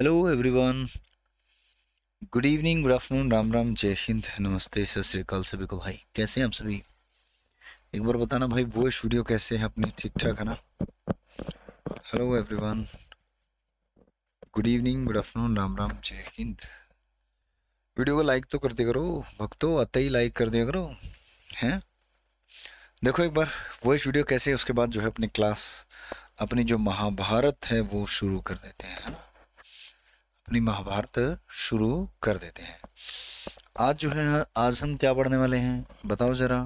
Hello everyone good evening good afternoon Ram Ram जय हिंद नमस्ते सत श्रीकाल सभी को भाई कैसे हैं आप सभी एक बार बताना भाई वो वीडियो कैसे हैं अपने ठीक ठाक है ना hello everyone good evening good afternoon Ram Ram जय हिंद वीडियो को लाइक तो करते करो भक्तो आते ही लाइक कर दिया करो हैं देखो एक बार वो वीडियो कैसे है उसके बाद जो है अपनी क्लास अपनी जो महाभारत है वो शुरू कर देते हैं है ना अपनी महाभारत शुरू कर देते हैं आज जो है आज हम क्या पढ़ने वाले हैं बताओ ज़रा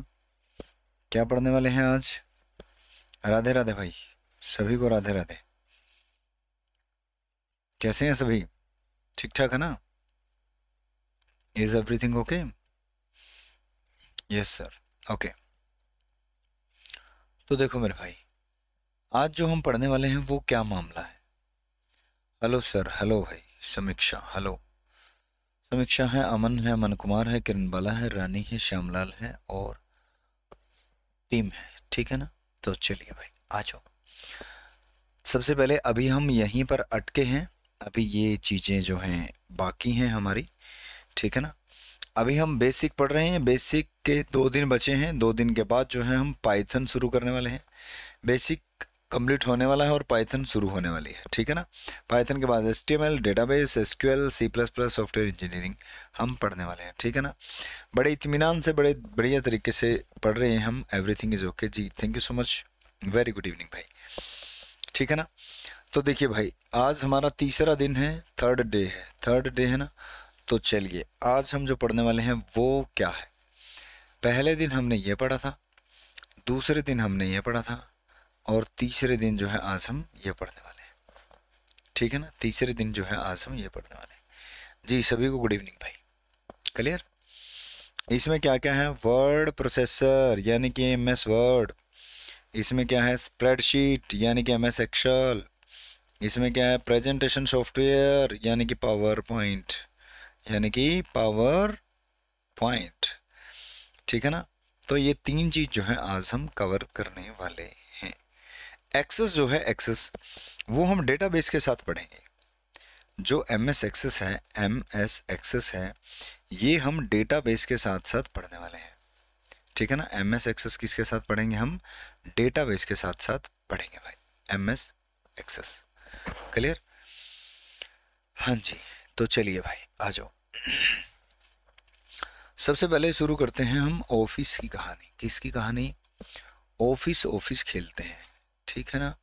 क्या पढ़ने वाले हैं आज राधे राधे भाई सभी को राधे राधे कैसे हैं सभी ठीक ठाक है ना is everything okay yes sir okay तो देखो मेरे भाई आज जो हम पढ़ने वाले हैं वो क्या मामला है हेलो सर हेलो भाई समीक्षा हेलो समीक्षा है अमन है अमन कुमार है किरण बाला है रानी है श्यामलाल है और टीम है ठीक है ना तो चलिए भाई आ जाओ सबसे पहले अभी हम यहीं पर अटके हैं अभी ये चीज़ें जो हैं बाकी हैं हमारी ठीक है ना अभी हम बेसिक पढ़ रहे हैं बेसिक के दो दिन बचे हैं दो दिन के बाद जो है हम पाइथन शुरू करने वाले हैं बेसिक कंप्लीट होने वाला है और पाइथन शुरू होने वाली है ठीक है ना पाइथन के बाद S T M L database S Q L C plus plus software engineering हम पढ़ने वाले हैं ठीक है ना बड़े इतमान से बड़े बढ़िया तरीके से पढ़ रहे हैं हम एवरीथिंग इज़ ओके जी thank you so much very good evening भाई ठीक है ना तो देखिए भाई आज हमारा तीसरा दिन है थर्ड डे है थर्ड डे है ना तो चलिए आज हम जो पढ़ने वाले हैं वो क्या है पहले दिन हमने ये पढ़ा था दूसरे दिन हमने ये पढ़ा था और तीसरे दिन जो है आज हम ये पढ़ने वाले हैं ठीक है ना तीसरे दिन जो है आज हम ये पढ़ने वाले हैं जी सभी को गुड इवनिंग भाई क्लियर इसमें क्या क्या है वर्ड प्रोसेसर यानी कि एम एस वर्ड इसमें क्या है स्प्रेडशीट यानी कि एम एस एक्शल इसमें क्या है प्रेजेंटेशन सॉफ्टवेयर यानी कि पावर पॉइंट यानी कि पावर पॉइंट ठीक है ना तो ये तीन चीज़ जो है आज हम कवर करने वाले एक्सेस जो है एक्सेस वो हम डेटाबेस के साथ पढ़ेंगे जो एम एस एक्सेस है एम एस एक्सेस है ये हम डेटाबेस के साथ साथ पढ़ने वाले हैं ठीक है ना एम एस एक्सेस किसके साथ पढ़ेंगे हम डेटाबेस के साथ साथ पढ़ेंगे भाई एम एस एक्सेस क्लियर हाँ जी तो चलिए भाई आ जाओ सबसे पहले शुरू करते हैं हम ऑफिस की कहानी किसकी कहानी ऑफिस ऑफिस खेलते हैं ठीक है ना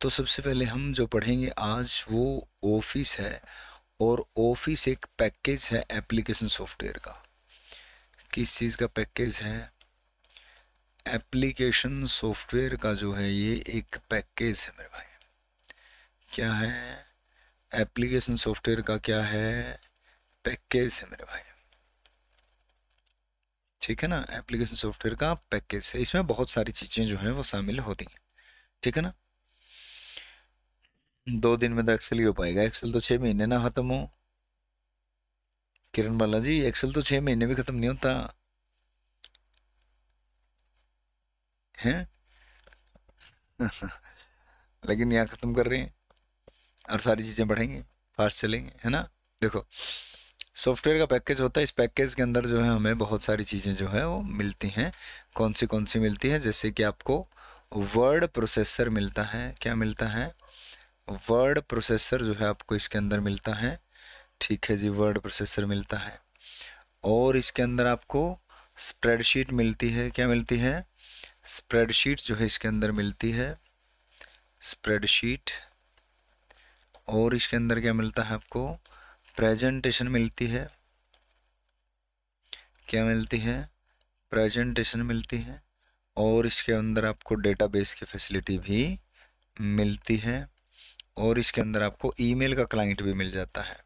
तो सबसे पहले हम जो पढ़ेंगे आज वो ऑफिस है और ऑफिस एक पैकेज है एप्लीकेशन सॉफ्टवेयर का किस चीज़ का पैकेज है एप्लीकेशन सॉफ्टवेयर का जो है ये एक पैकेज है मेरे भाई क्या है एप्लीकेशन सॉफ्टवेयर का क्या है पैकेज है मेरे भाई ठीक है ना एप्लीकेशन सॉफ्टवेयर का पैकेज है इसमें बहुत सारी चीज़ें जो हैं वो शामिल होती हैं ठीक है ना दो दिन में तो एक्सेल ही हो पाएगा एक्सेल तो छः महीने ना ख़त्म हो किरण बाला जी एक्सेल तो छः महीने भी ख़त्म नहीं होता हैं लेकिन यहाँ ख़त्म कर रहे हैं और सारी चीज़ें बढ़ेंगे फास्ट चलेंगे है ना देखो सॉफ्टवेयर का पैकेज होता है इस पैकेज के अंदर जो है हमें बहुत सारी चीज़ें जो है वो मिलती हैं कौन सी कौन सी मिलती हैं जैसे कि आपको वर्ड प्रोसेसर मिलता है क्या मिलता है वर्ड प्रोसेसर जो है आपको इसके अंदर मिलता है ठीक है जी वर्ड प्रोसेसर मिलता है और इसके अंदर आपको स्प्रेडशीट मिलती है क्या मिलती है स्प्रेडशीट जो है इसके अंदर मिलती है स्प्रेडशीट और इसके अंदर क्या मिलता है आपको प्रेजेंटेशन मिलती है क्या मिलती है प्रेजेंटेशन मिलती है और इसके अंदर आपको डेटाबेस की फैसिलिटी भी मिलती है और इसके अंदर आपको ईमेल का क्लाइंट भी मिल जाता है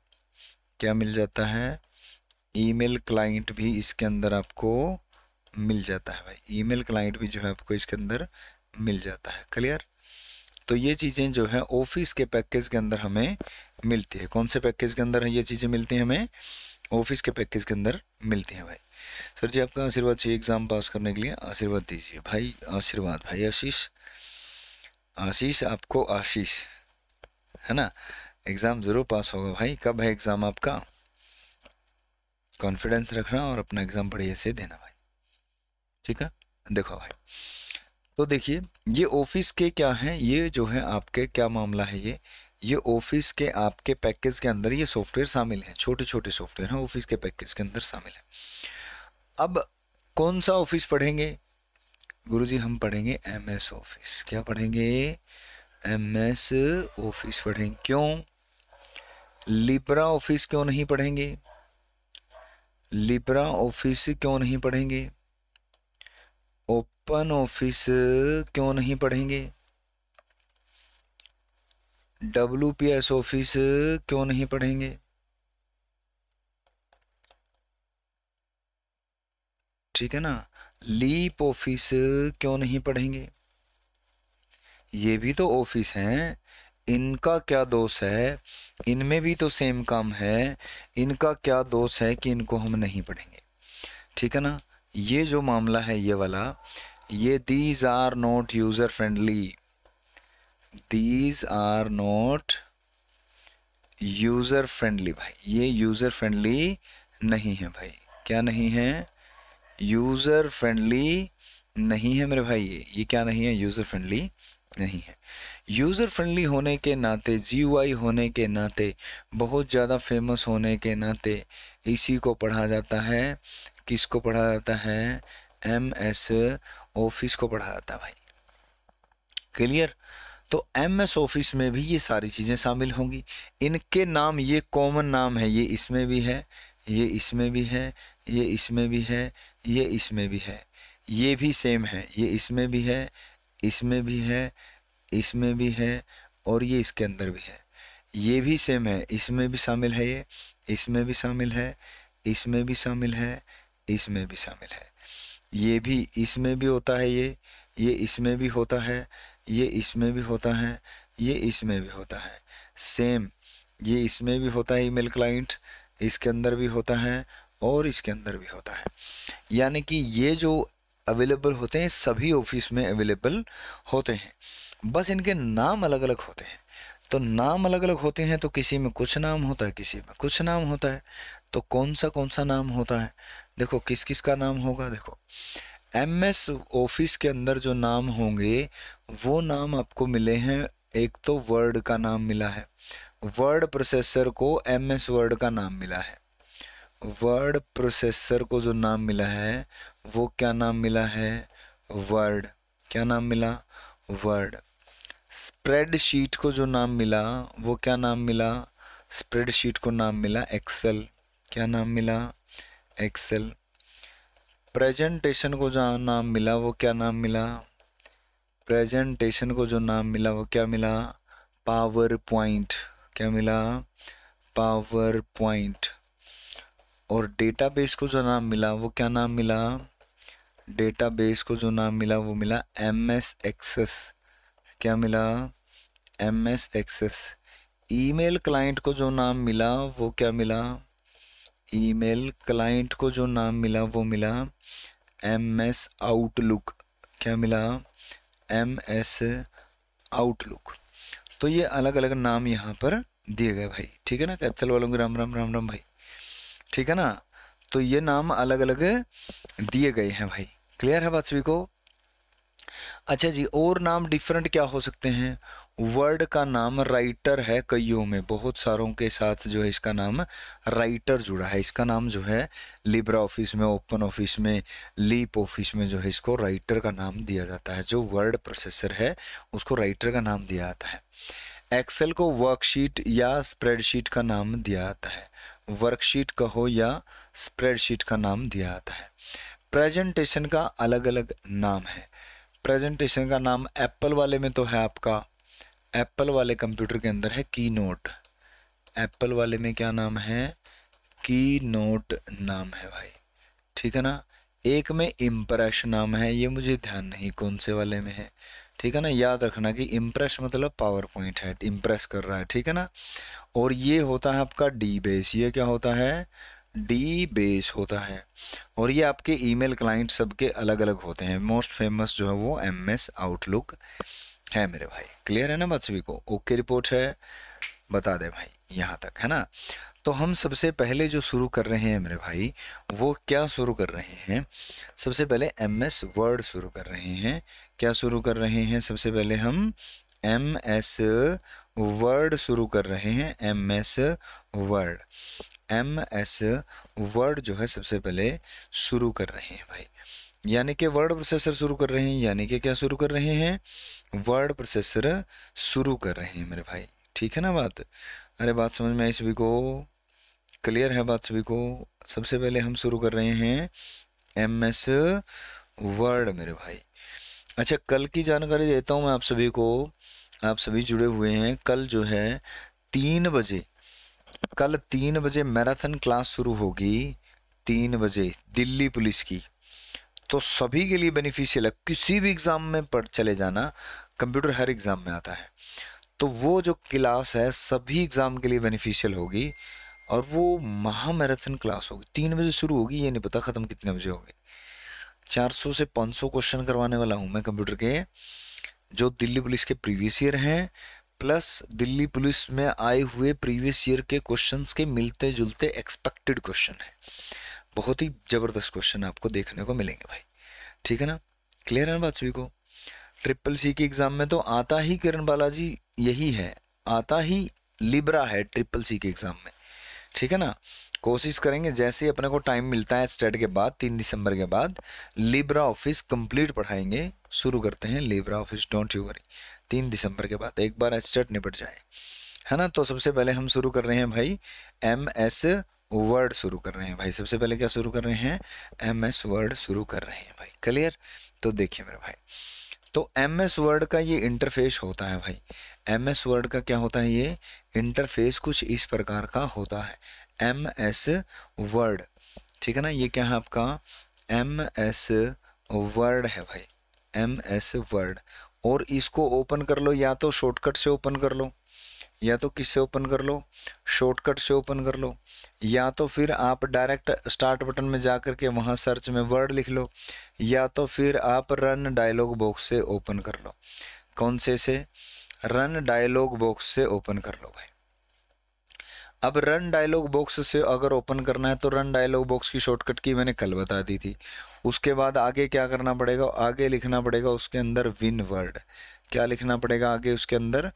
क्या मिल जाता है ईमेल क्लाइंट भी इसके अंदर आपको मिल जाता है भाई ईमेल क्लाइंट भी जो है आपको इसके अंदर मिल जाता है क्लियर तो ये चीज़ें जो है ऑफिस के पैकेज के अंदर हमें मिलती है कौन से पैकेज के अंदर ये चीज़ें मिलती हैं हमें ऑफिस के पैकेज के अंदर मिलती हैं भाई सर जी आपका आशीर्वाद चाहिए एग्ज़ाम पास करने के लिए आशीर्वाद दीजिए भाई आशीर्वाद भाई आशीष आशीष आपको आशीष है ना एग्ज़ाम ज़रूर पास होगा भाई कब है एग्ज़ाम आपका कॉन्फिडेंस रखना और अपना एग्ज़ाम बढ़िया से देना भाई ठीक है देखो भाई तो देखिए ये ऑफिस के क्या है ये जो है आपके क्या मामला है ये ये ऑफिस के आपके पैकेज के अंदर ये सॉफ्टवेयर शामिल है छोटे छोटे सॉफ्टवेयर हैं ऑफिस के पैकेज के अंदर शामिल है अब कौन सा ऑफिस पढ़ेंगे गुरुजी हम पढ़ेंगे एम एस ऑफिस क्या पढ़ेंगे एम एस ऑफिस पढ़ेंगे क्यों लिब्रा ऑफिस क्यों नहीं पढ़ेंगे लिब्रा ऑफिस क्यों नहीं पढ़ेंगे ओपन ऑफिस क्यों नहीं पढ़ेंगे डब्ल्यू पी एस ऑफिस क्यों नहीं पढ़ेंगे ठीक है ना लीप ऑफिस क्यों नहीं पढ़ेंगे ये भी तो ऑफिस हैं इनका क्या दोष है इनमें भी तो सेम काम है इनका क्या दोष है कि इनको हम नहीं पढ़ेंगे ठीक है ना ये जो मामला है ये वाला ये these are not user friendly these are not user friendly भाई ये यूज़र फ्रेंडली नहीं है भाई क्या नहीं है यूज़र फ्रेंडली नहीं है मेरे भाई ये ये क्या नहीं है यूज़र फ्रेंडली नहीं है यूज़र फ्रेंडली होने के नाते जी होने के नाते बहुत ज़्यादा फेमस होने के नाते इसी को पढ़ा जाता है किसको पढ़ा जाता है एम एस ऑफिस को पढ़ा जाता है भाई क्लियर तो एम एस ऑफिस में भी ये सारी चीज़ें शामिल होंगी इनके नाम ये कॉमन नाम है ये इसमें भी है ये इसमें भी है ये इसमें भी है ये इसमें भी है ये भी सेम है ये इसमें भी है इसमें भी है इसमें भी है और ये इसके अंदर भी है ये भी सेम है इसमें भी शामिल है ये इसमें भी शामिल है इसमें भी शामिल है इसमें भी शामिल है ये भी इसमें भी होता है ये ये इसमें भी होता है ये इसमें भी होता है ये इसमें भी होता है सेम ये इसमें भी होता है ईमेल क्लाइंट इसके अंदर भी होता है और इसके अंदर भी होता है यानी कि ये जो अवेलेबल होते हैं सभी ऑफिस में अवेलेबल होते हैं बस इनके नाम अलग अलग होते हैं तो नाम अलग अलग होते हैं तो किसी में कुछ नाम होता है किसी में कुछ नाम होता है तो कौन सा कौन सा नाम होता है देखो किस किस का नाम होगा देखो एम एस ऑफिस के अंदर जो नाम होंगे वो नाम आपको मिले हैं एक तो वर्ड का नाम मिला है वर्ड प्रोसेसर को एम एस वर्ड का नाम मिला है वर्ड प्रोसेसर को जो नाम मिला है वो क्या नाम मिला है वर्ड क्या नाम मिला वर्ड स्प्रेडशीट को जो नाम मिला वो क्या नाम मिला स्प्रेडशीट को नाम मिला एक्सेल क्या नाम मिला एक्सेल प्रेजेंटेशन को जो नाम मिला वो क्या नाम मिला प्रेजेंटेशन को जो नाम मिला वो क्या मिला पावर पॉइंट क्या मिला पावर पॉइंट और डेटाबेस को जो नाम मिला वो क्या नाम मिला डेटाबेस को जो नाम मिला वो मिला एम एस एक्सेस क्या मिला M S access email client को जो नाम मिला वो क्या मिला ईमेल क्लाइंट को जो नाम मिला वो मिला एम एस आउटलुक क्या मिला एम एस आउटलुक तो ये अलग अलग नाम यहाँ पर दिए गए भाई ठीक है ना कैथल वालों के राम राम राम राम भाई ठीक है ना तो ये नाम अलग अलग दिए गए हैं भाई क्लियर है बात सभी को अच्छा जी और नाम डिफरेंट क्या हो सकते हैं वर्ड का नाम राइटर है कईयों में बहुत सारों के साथ जो है इसका नाम राइटर जुड़ा है इसका नाम जो है लिब्रा ऑफिस में ओपन ऑफिस में लीप ऑफिस में जो है इसको राइटर का नाम दिया जाता है जो वर्ड प्रोसेसर है उसको राइटर का नाम दिया जाता है एक्सेल को वर्कशीट या स्प्रेडशीट का नाम दिया जाता है वर्कशीट कहो या स्प्रेडशीट का नाम दिया जाता है प्रेजेंटेशन का अलग अलग नाम है प्रेजेंटेशन का नाम एप्पल वाले में तो है आपका एप्पल वाले कंप्यूटर के अंदर है की नोट एप्पल वाले में क्या नाम है की नोट नाम है भाई ठीक है ना एक में इम्प्रेशन नाम है ये मुझे ध्यान नहीं कौन से वाले में है ठीक है ना याद रखना कि इम्प्रेस मतलब पावर पॉइंट है इम्प्रेस कर रहा है ठीक है ना और ये होता है आपका डी बेस ये क्या होता है डी बेस होता है और ये आपके ईमेल क्लाइंट सबके अलग अलग होते हैं मोस्ट फेमस जो है वो एम एस आउटलुक है मेरे भाई क्लियर है ना बात सभी को ओके रिपोर्ट है बता दे भाई यहाँ तक है ना तो हम सबसे पहले जो शुरू कर रहे हैं मेरे भाई वो क्या शुरू कर रहे हैं सबसे पहले एम एस वर्ड शुरू कर रहे हैं क्या शुरू कर रहे हैं सबसे पहले हम एम एस वर्ड शुरू कर रहे हैं M S word M S word जो है सबसे पहले शुरू कर रहे हैं भाई यानी कि वर्ड प्रोसेसर शुरू कर रहे हैं यानी कि क्या शुरू कर रहे हैं वर्ड प्रोसेसर शुरू कर रहे हैं मेरे भाई ठीक है ना बात अरे बात समझ में आई सभी को क्लियर है बात सभी को सबसे पहले हम शुरू कर रहे हैं एम एस वर्ड मेरे भाई अच्छा कल की जानकारी देता हूँ मैं आप सभी को आप सभी जुड़े हुए हैं कल जो है तीन बजे कल तीन बजे मैराथन क्लास शुरू होगी तीन बजे दिल्ली पुलिस की तो सभी के लिए बेनिफिशियल है किसी भी एग्ज़ाम में पढ़ चले जाना कंप्यूटर हर एग्ज़ाम में आता है तो वो जो क्लास है सभी एग्ज़ाम के लिए बेनिफिशियल होगी और वो महा मैराथन क्लास होगी तीन बजे शुरू होगी ये नहीं पता ख़त्म कितने बजे होगी 400 से 500 क्वेश्चन करवाने वाला हूँ मैं कंप्यूटर के जो दिल्ली पुलिस के प्रीवियस ईयर हैं प्लस दिल्ली पुलिस में आए हुए प्रीवियस ईयर के क्वेश्चंस के मिलते जुलते एक्सपेक्टेड क्वेश्चन है बहुत ही ज़बरदस्त क्वेश्चन आपको देखने को मिलेंगे भाई ठीक है ना क्लियर है ना बात सभी को ट्रिपल सी के एग्ज़ाम में तो आता ही किरण बालाजी यही है आता ही लिब्रा है ट्रिपल सी के एग्ज़ाम में ठीक है ना कोशिश करेंगे जैसे ही अपने को टाइम मिलता है स्टेट के बाद तीन दिसंबर के बाद लिब्रा ऑफिस कंप्लीट पढ़ाएंगे शुरू करते हैं Libre Office don't you worry तीन दिसंबर के बाद एक बार स्टेट निपट जाए है ना तो सबसे पहले हम शुरू कर रहे हैं भाई एम एस वर्ड शुरू कर रहे हैं भाई सबसे पहले क्या शुरू कर रहे हैं एम एस वर्ड शुरू कर रहे हैं भाई क्लियर तो देखिए मेरे भाई तो एम एस वर्ड का ये इंटरफेस होता है भाई एम एस वर्ड का क्या होता है ये इंटरफेस कुछ इस प्रकार का होता है एम एस वर्ड ठीक है ना ये क्या है आपका एम एस वर्ड है भाई एम एस वर्ड और इसको ओपन कर लो या तो शॉर्टकट से ओपन कर लो या तो किससे ओपन कर लो शॉर्टकट से ओपन कर लो या तो फिर आप डायरेक्ट स्टार्ट बटन में जा कर के वहाँ सर्च में वर्ड लिख लो या तो फिर आप रन डायलॉग बॉक्स से ओपन कर लो कौन से से रन डायलॉग बॉक्स से ओपन कर लो भाई अब रन डायलॉग बॉक्स से अगर ओपन करना है तो रन डायलॉग बॉक्स की शॉर्टकट की मैंने कल बता दी थी उसके बाद आगे क्या करना पड़ेगा आगे लिखना पड़ेगा उसके अंदर विन वर्ड क्या लिखना पड़ेगा आगे उसके अंदर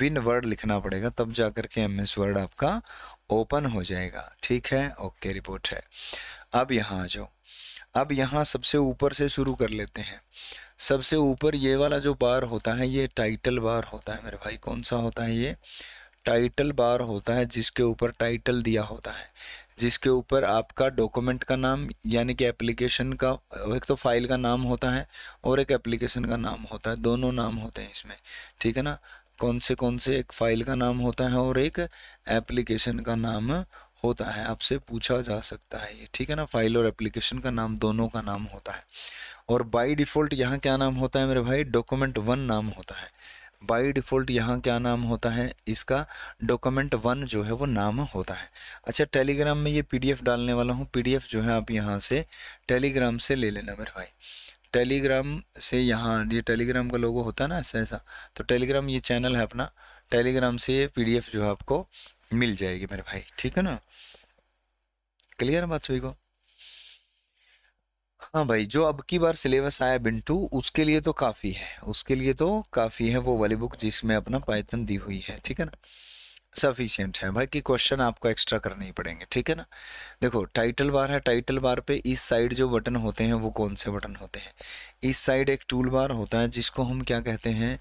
विन वर्ड लिखना पड़ेगा तब जा कर के एम एस वर्ड आपका ओपन हो जाएगा ठीक है ओके रिपोर्ट है अब यहाँ आ जाओ अब यहाँ सबसे ऊपर से शुरू कर लेते हैं सबसे ऊपर ये वाला जो बार होता है ये टाइटल बार होता है मेरे भाई कौन सा होता है ये टाइटल बार होता है जिसके ऊपर टाइटल दिया होता है जिसके ऊपर आपका डॉक्यूमेंट का नाम यानी कि एप्लीकेशन का एक तो फाइल का नाम होता है और एक एप्लीकेशन का नाम होता है दोनों नाम होते हैं इसमें ठीक है ना कौन से कौन से एक फ़ाइल का नाम होता है और एक एप्लीकेशन का नाम होता है आपसे पूछा जा सकता है ये ठीक है ना फाइल और एप्लीकेशन का नाम दोनों का नाम होता है और बाय डिफ़ॉल्ट यहाँ क्या नाम होता है मेरे भाई डॉक्यूमेंट वन नाम होता है बाई डिफ़ॉल्ट यहाँ क्या नाम होता है इसका डॉक्यूमेंट वन जो है वो नाम होता है अच्छा टेलीग्राम में ये पीडीएफ डालने वाला हूँ पीडीएफ जो है आप यहाँ से टेलीग्राम से ले लेना मेरे भाई टेलीग्राम से यहाँ ये टेलीग्राम का लोगो होता है ना ऐसा ऐसा तो टेलीग्राम ये चैनल है अपना टेलीग्राम से ये पी जो है आपको मिल जाएगी मेरे भाई ठीक है ना क्लियर है बात सभी को हाँ भाई जो अब की बार सिलेबस आया बिंटू उसके लिए तो काफ़ी है उसके लिए तो काफ़ी है वो वाली बुक जिसमें अपना पायतन दी हुई है ठीक है ना सफिशियंट है भाई कि क्वेश्चन आपको एक्स्ट्रा करने ही पड़ेंगे ठीक है ना देखो टाइटल बार है टाइटल बार पे इस साइड जो बटन होते हैं वो कौन से बटन होते हैं इस साइड एक टूल बार होता है जिसको हम क्या कहते हैं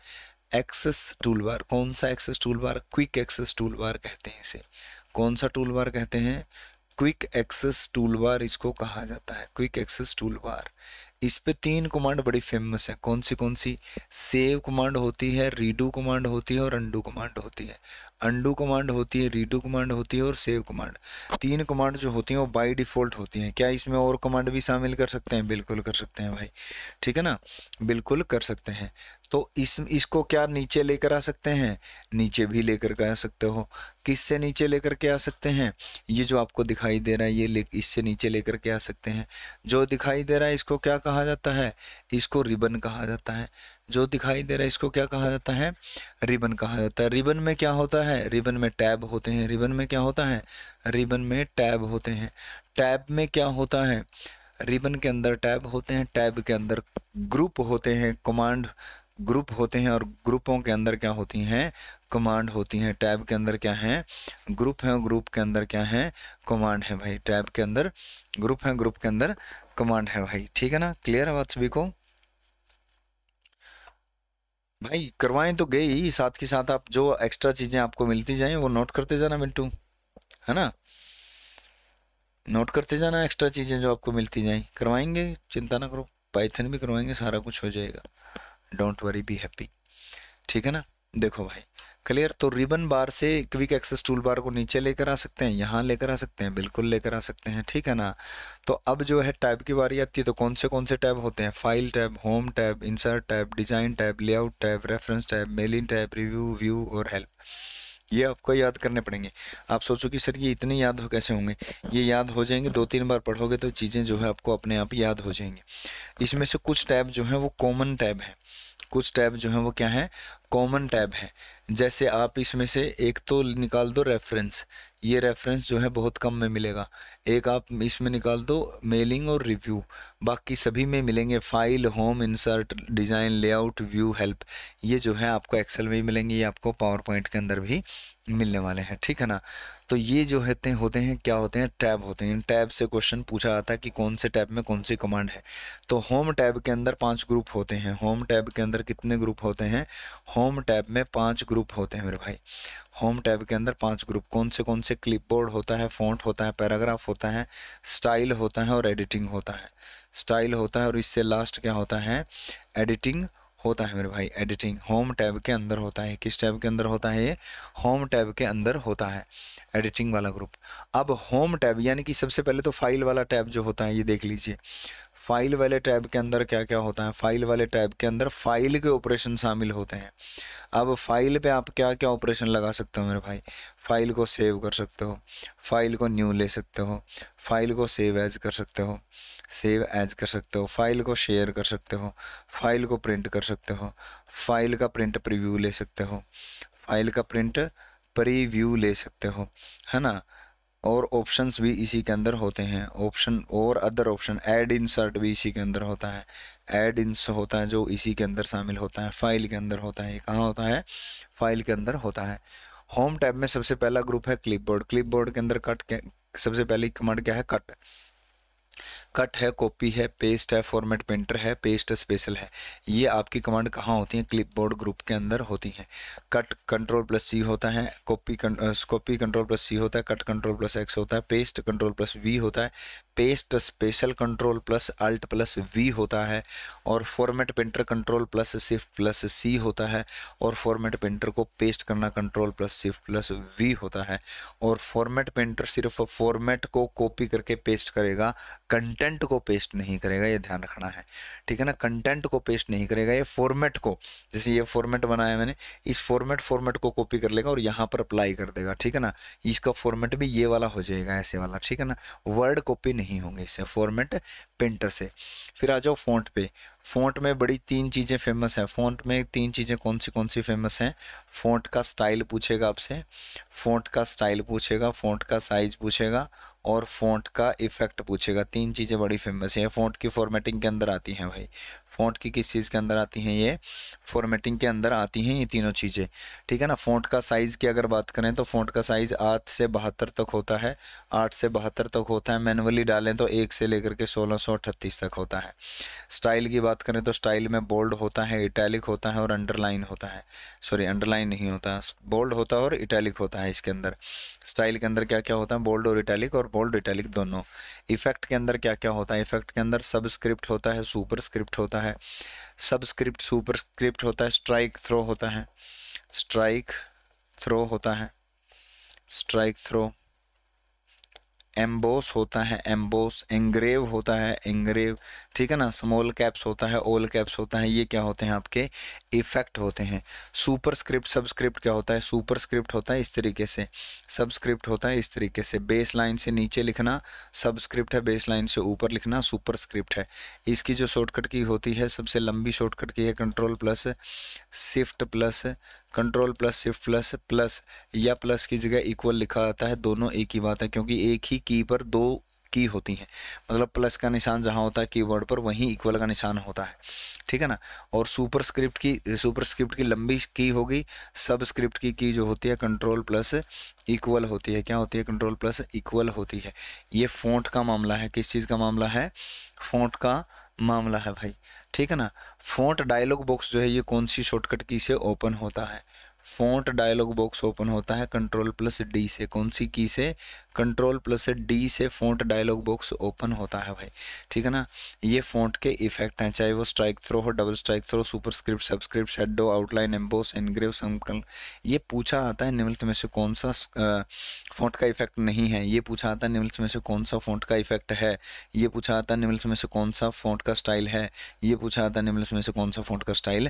एक्सेस टूल बार कौन सा access tool bar quick access tool bar कहते हैं इसे कौन सा टूल बार कहते हैं क्विक एक्सेस टूल बार इसको कहा जाता है क्विक एक्सेस टूल बार इस पे तीन कमांड बड़ी फेमस है कौन सी कौन सी सेव कमांड होती है रीडू कमांड होती है और अंडू कमांड होती है अंडू कमांड होती है रीडू कमांड होती है और सेव कमांड तीन कमांड जो होती हैं वो बाई डिफ़ॉल्ट होती हैं क्या इसमें और कमांड भी शामिल कर सकते हैं बिल्कुल कर सकते हैं भाई ठीक है ना बिल्कुल कर सकते हैं तो इस इसको क्या नीचे लेकर आ सकते हैं नीचे भी लेकर के आ सकते हो किससे नीचे लेकर के आ सकते हैं ये जो आपको दिखाई दे रहा है ये ले इससे नीचे लेकर के आ सकते हैं जो दिखाई दे रहा है इसको क्या कहा जाता है इसको रिबन कहा जाता है जो दिखाई दे रहा है इसको क्या कहा जाता है रिबन कहा जाता है रिबन में क्या होता है रिबन में टैब होते हैं रिबन में क्या होता है रिबन में टैब होते हैं टैब में क्या होता है रिबन के अंदर टैब होते हैं टैब के अंदर ग्रुप होते हैं कमांड ग्रुप होते हैं और ग्रुपों के अंदर क्या होती हैं कमांड होती हैं टैब के अंदर क्या है ग्रुप हैं ग्रुप के अंदर क्या है कमांड है भाई टैब के अंदर ग्रुप है ग्रुप के अंदर कमांड है भाई ठीक है ना क्लियर है बात सभी को भाई करवाएं तो गए ही साथ के साथ आप जो एक्स्ट्रा चीजें आपको मिलती जाएं वो नोट करते जाना मिंटू है ना नोट करते जाना एक्स्ट्रा चीजें जो आपको मिलती जाएं करवाएंगे चिंता ना करो पाइथन भी करवाएंगे सारा कुछ हो जाएगा डोंट वरी बी हैप्पी ठीक है ना देखो भाई क्लियर तो रिबन बार से क्विक एक्सेस टूल बार को नीचे लेकर आ सकते हैं यहाँ लेकर आ सकते हैं बिल्कुल लेकर आ सकते हैं ठीक है ना तो अब जो है टैब की बारी आती है तो कौन से कौन से टैब होते हैं file tab home tab insert tab design tab layout tab reference tab mailing tab review view और हेल्प ये आपको याद करने पड़ेंगे आप सोचो कि सर ये इतने याद हो कैसे होंगे ये याद हो जाएंगे दो तीन बार पढ़ोगे तो चीज़ें जो है आपको अपने आप याद हो जाएंगी इसमें से कुछ टैब जो हैं वो कॉमन टैब हैं कुछ टैब जो हैं वो क्या हैं कॉमन टैब हैं जैसे आप इसमें से एक तो निकाल दो रेफरेंस ये रेफरेंस जो है बहुत कम में मिलेगा एक आप इसमें निकाल दो मेलिंग और रिव्यू बाकी सभी में मिलेंगे file home insert design layout view help ये जो है आपको एक्सेल में ही मिलेंगे ये आपको पावर पॉइंट के अंदर भी मिलने वाले हैं ठीक है ना तो ये जो होते हैं होते हैं क्या होते हैं टैब होते हैं इन टैब से क्वेश्चन पूछा जाता है कि कौन से टैब में कौन सी कमांड है तो होम टैब के अंदर पांच ग्रुप होते हैं होम टैब के अंदर कितने ग्रुप होते हैं होम टैब में पांच ग्रुप होते हैं मेरे भाई होम टैब के अंदर पांच ग्रुप कौन से कौन से क्लिपबोर्ड होता है फॉन्ट होता है पैराग्राफ होता है स्टाइल होता है और एडिटिंग होता है स्टाइल होता है और इससे लास्ट क्या होता है एडिटिंग होता है मेरे भाई एडिटिंग होम टैब के अंदर होता है किस टैब के अंदर होता है ये होम टैब के अंदर होता है एडिटिंग वाला ग्रुप अब होम टैब यानी कि सबसे पहले तो फाइल वाला टैब जो होता है ये देख लीजिए फाइल वाले टैब के अंदर क्या क्या होता है फाइल वाले टैब के अंदर फाइल के ऑपरेशन शामिल होते हैं अब फाइल पे आप क्या क्या ऑपरेशन लगा सकते हो मेरे भाई फाइल को सेव कर सकते हो फाइल को न्यू ले सकते हो फाइल को सेव एज कर सकते हो सेव एज कर सकते हो फाइल को शेयर कर सकते हो फाइल को प्रिंट कर सकते हो फाइल का प्रिंट प्रिव्यू ले सकते हो फाइल का प्रिंट प्रीव्यू ले सकते हो है ना और ऑप्शंस भी इसी के अंदर होते हैं ऑप्शन और अदर ऑप्शन ऐड इंसर्ट भी इसी के अंदर होता है ऐड इंस होता है जो इसी के अंदर शामिल होता है फाइल के अंदर होता है कहाँ होता है फाइल के अंदर होता है होम टैब में सबसे पहला ग्रुप है क्लिपबोर्ड क्लिपबोर्ड के अंदर कट सबसे पहली कमांड क्या है कट कट है कॉपी है पेस्ट है फॉर्मेट प्रिंटर है पेस्ट स्पेशल है ये आपकी कमांड कहाँ होती हैं क्लिपबोर्ड ग्रुप के अंदर होती हैं कट कंट्रोल प्लस सी होता है copy copy control plus C होता है कट कंट्रोल प्लस एक्स होता है पेस्ट कंट्रोल प्लस वी होता है paste special control plus alt plus V होता है और format printer control plus shift plus C होता है और फॉर्मेट प्रिंटर को पेस्ट करना control plus shift plus V होता है और फॉर्मेट प्रिंटर सिर्फ फॉर्मेट को कॉपी करके पेस्ट करेगा कंटेंट को पेस्ट नहीं करेगा ये ध्यान रखना है ठीक है ना कंटेंट को पेस्ट नहीं करेगा ये फॉर्मेट को जैसे ये फॉर्मेट बनाया मैंने इस फॉर्मेट फॉर्मेट को कॉपी कर लेगा और यहाँ पर अप्लाई कर देगा ठीक है ना इसका फॉर्मेट भी ये वाला हो जाएगा ऐसे वाला ठीक है ना वर्ड कॉपी नहीं नहीं होंगे इससे फॉर्मेट पेंटर से फिर आ जाओ फॉन्ट पे फॉन्ट में बड़ी तीन चीज़ें फेमस हैं फॉन्ट में तीन चीज़ें कौन सी कौन सी फेमस हैं फॉन्ट का स्टाइल पूछेगा आपसे फॉन्ट का स्टाइल पूछेगा फॉन्ट का साइज पूछेगा और फॉन्ट का इफेक्ट पूछेगा तीन चीज़ें बड़ी फेमस हैं फॉन्ट की फॉर्मेटिंग के अंदर आती हैं भाई फ़ॉन्ट की किस चीज़ के अंदर आती हैं ये फॉर्मेटिंग के अंदर आती हैं ये तीनों चीज़ें ठीक है ना फ़ॉन्ट का साइज़ की अगर बात करें तो फ़ॉन्ट का साइज़ आठ से बहत्तर तक होता है आठ से बहत्तर तक होता है मैनुअली डालें तो एक से लेकर के सोलह सौ तक होता है स्टाइल की बात करें तो स्टाइल में बोल्ड होता है इटैलिक होता है और अंडरलाइन होता है सॉरी अंडरलाइन नहीं होता बोल्ड होता है और इटैलिक होता है इसके अंदर स्टाइल के अंदर क्या क्या होता है बोल्ड और इटैलिक और बोल्ड इटैलिक दोनों इफेक्ट के अंदर क्या क्या होता है इफेक्ट के अंदर सबस्क्रिप्ट होता है स्क्रिप्ट होता है है सबस्क्रिप्ट सुपरस्क्रिप्ट होता है स्ट्राइक थ्रो होता है स्ट्राइक थ्रो होता है स्ट्राइक थ्रो एम्बोस होता है एम्बोस एंग्रेव होता है एंग्रेव ठीक है ना स्मॉल कैप्स होता है ओल कैप्स होता है ये क्या होते हैं आपके इफेक्ट होते हैं सुपर स्क्रिप्ट सबस्क्रिप्ट क्या होता है सुपर स्क्रिप्ट होता है इस तरीके से सबस्क्रिप्ट होता है इस तरीके से बेस लाइन से नीचे लिखना सबस्क्रिप्ट है बेस लाइन से ऊपर लिखना सुपर स्क्रिप्ट है इसकी जो शॉर्टकट की होती है सबसे लंबी शॉर्टकट की है control plus shift plus control plus shift plus plus या प्लस की जगह इक्वल लिखा जाता है दोनों एक ही बात है क्योंकि एक ही की पर दो की होती हैं मतलब प्लस का निशान जहाँ होता है कीवर्ड पर वहीं इक्वल का निशान होता है ठीक है ना और सुपरस्क्रिप्ट की सुपरस्क्रिप्ट की लंबी की होगी सबस्क्रिप्ट की की जो होती है कंट्रोल प्लस इक्वल होती है क्या होती है कंट्रोल प्लस इक्वल होती है ये फोंट का मामला है किस चीज़ का मामला है फोंट का मामला है भाई ठीक है ना फोट डायलॉग बॉक्स जो है ये कौन सी शॉर्टकट की से ओपन होता है फोट डायलॉग बॉक्स ओपन होता है कंट्रोल प्लस डी से कौन सी की से कंट्रोल प्लस डी से फोट डायलॉग बॉक्स ओपन होता है भाई ठीक है ना ये फोट के इफेक्ट हैं चाहे वो स्ट्राइक थ्रो हो double strikethrough superscript subscript shadow outline emboss engrave संकल ये पूछा आता है निम्नलिखित में से कौन सा फोट uh, का इफेक्ट नहीं है ये पूछा आता है निम्नलिखित में से कौन सा फोट का इफेक्ट है ये पूछा आता है निम्नलिखित में से कौन सा फोट का स्टाइल है ये पूछा आता है निम्नलिखित में से कौन सा फोट का स्टाइल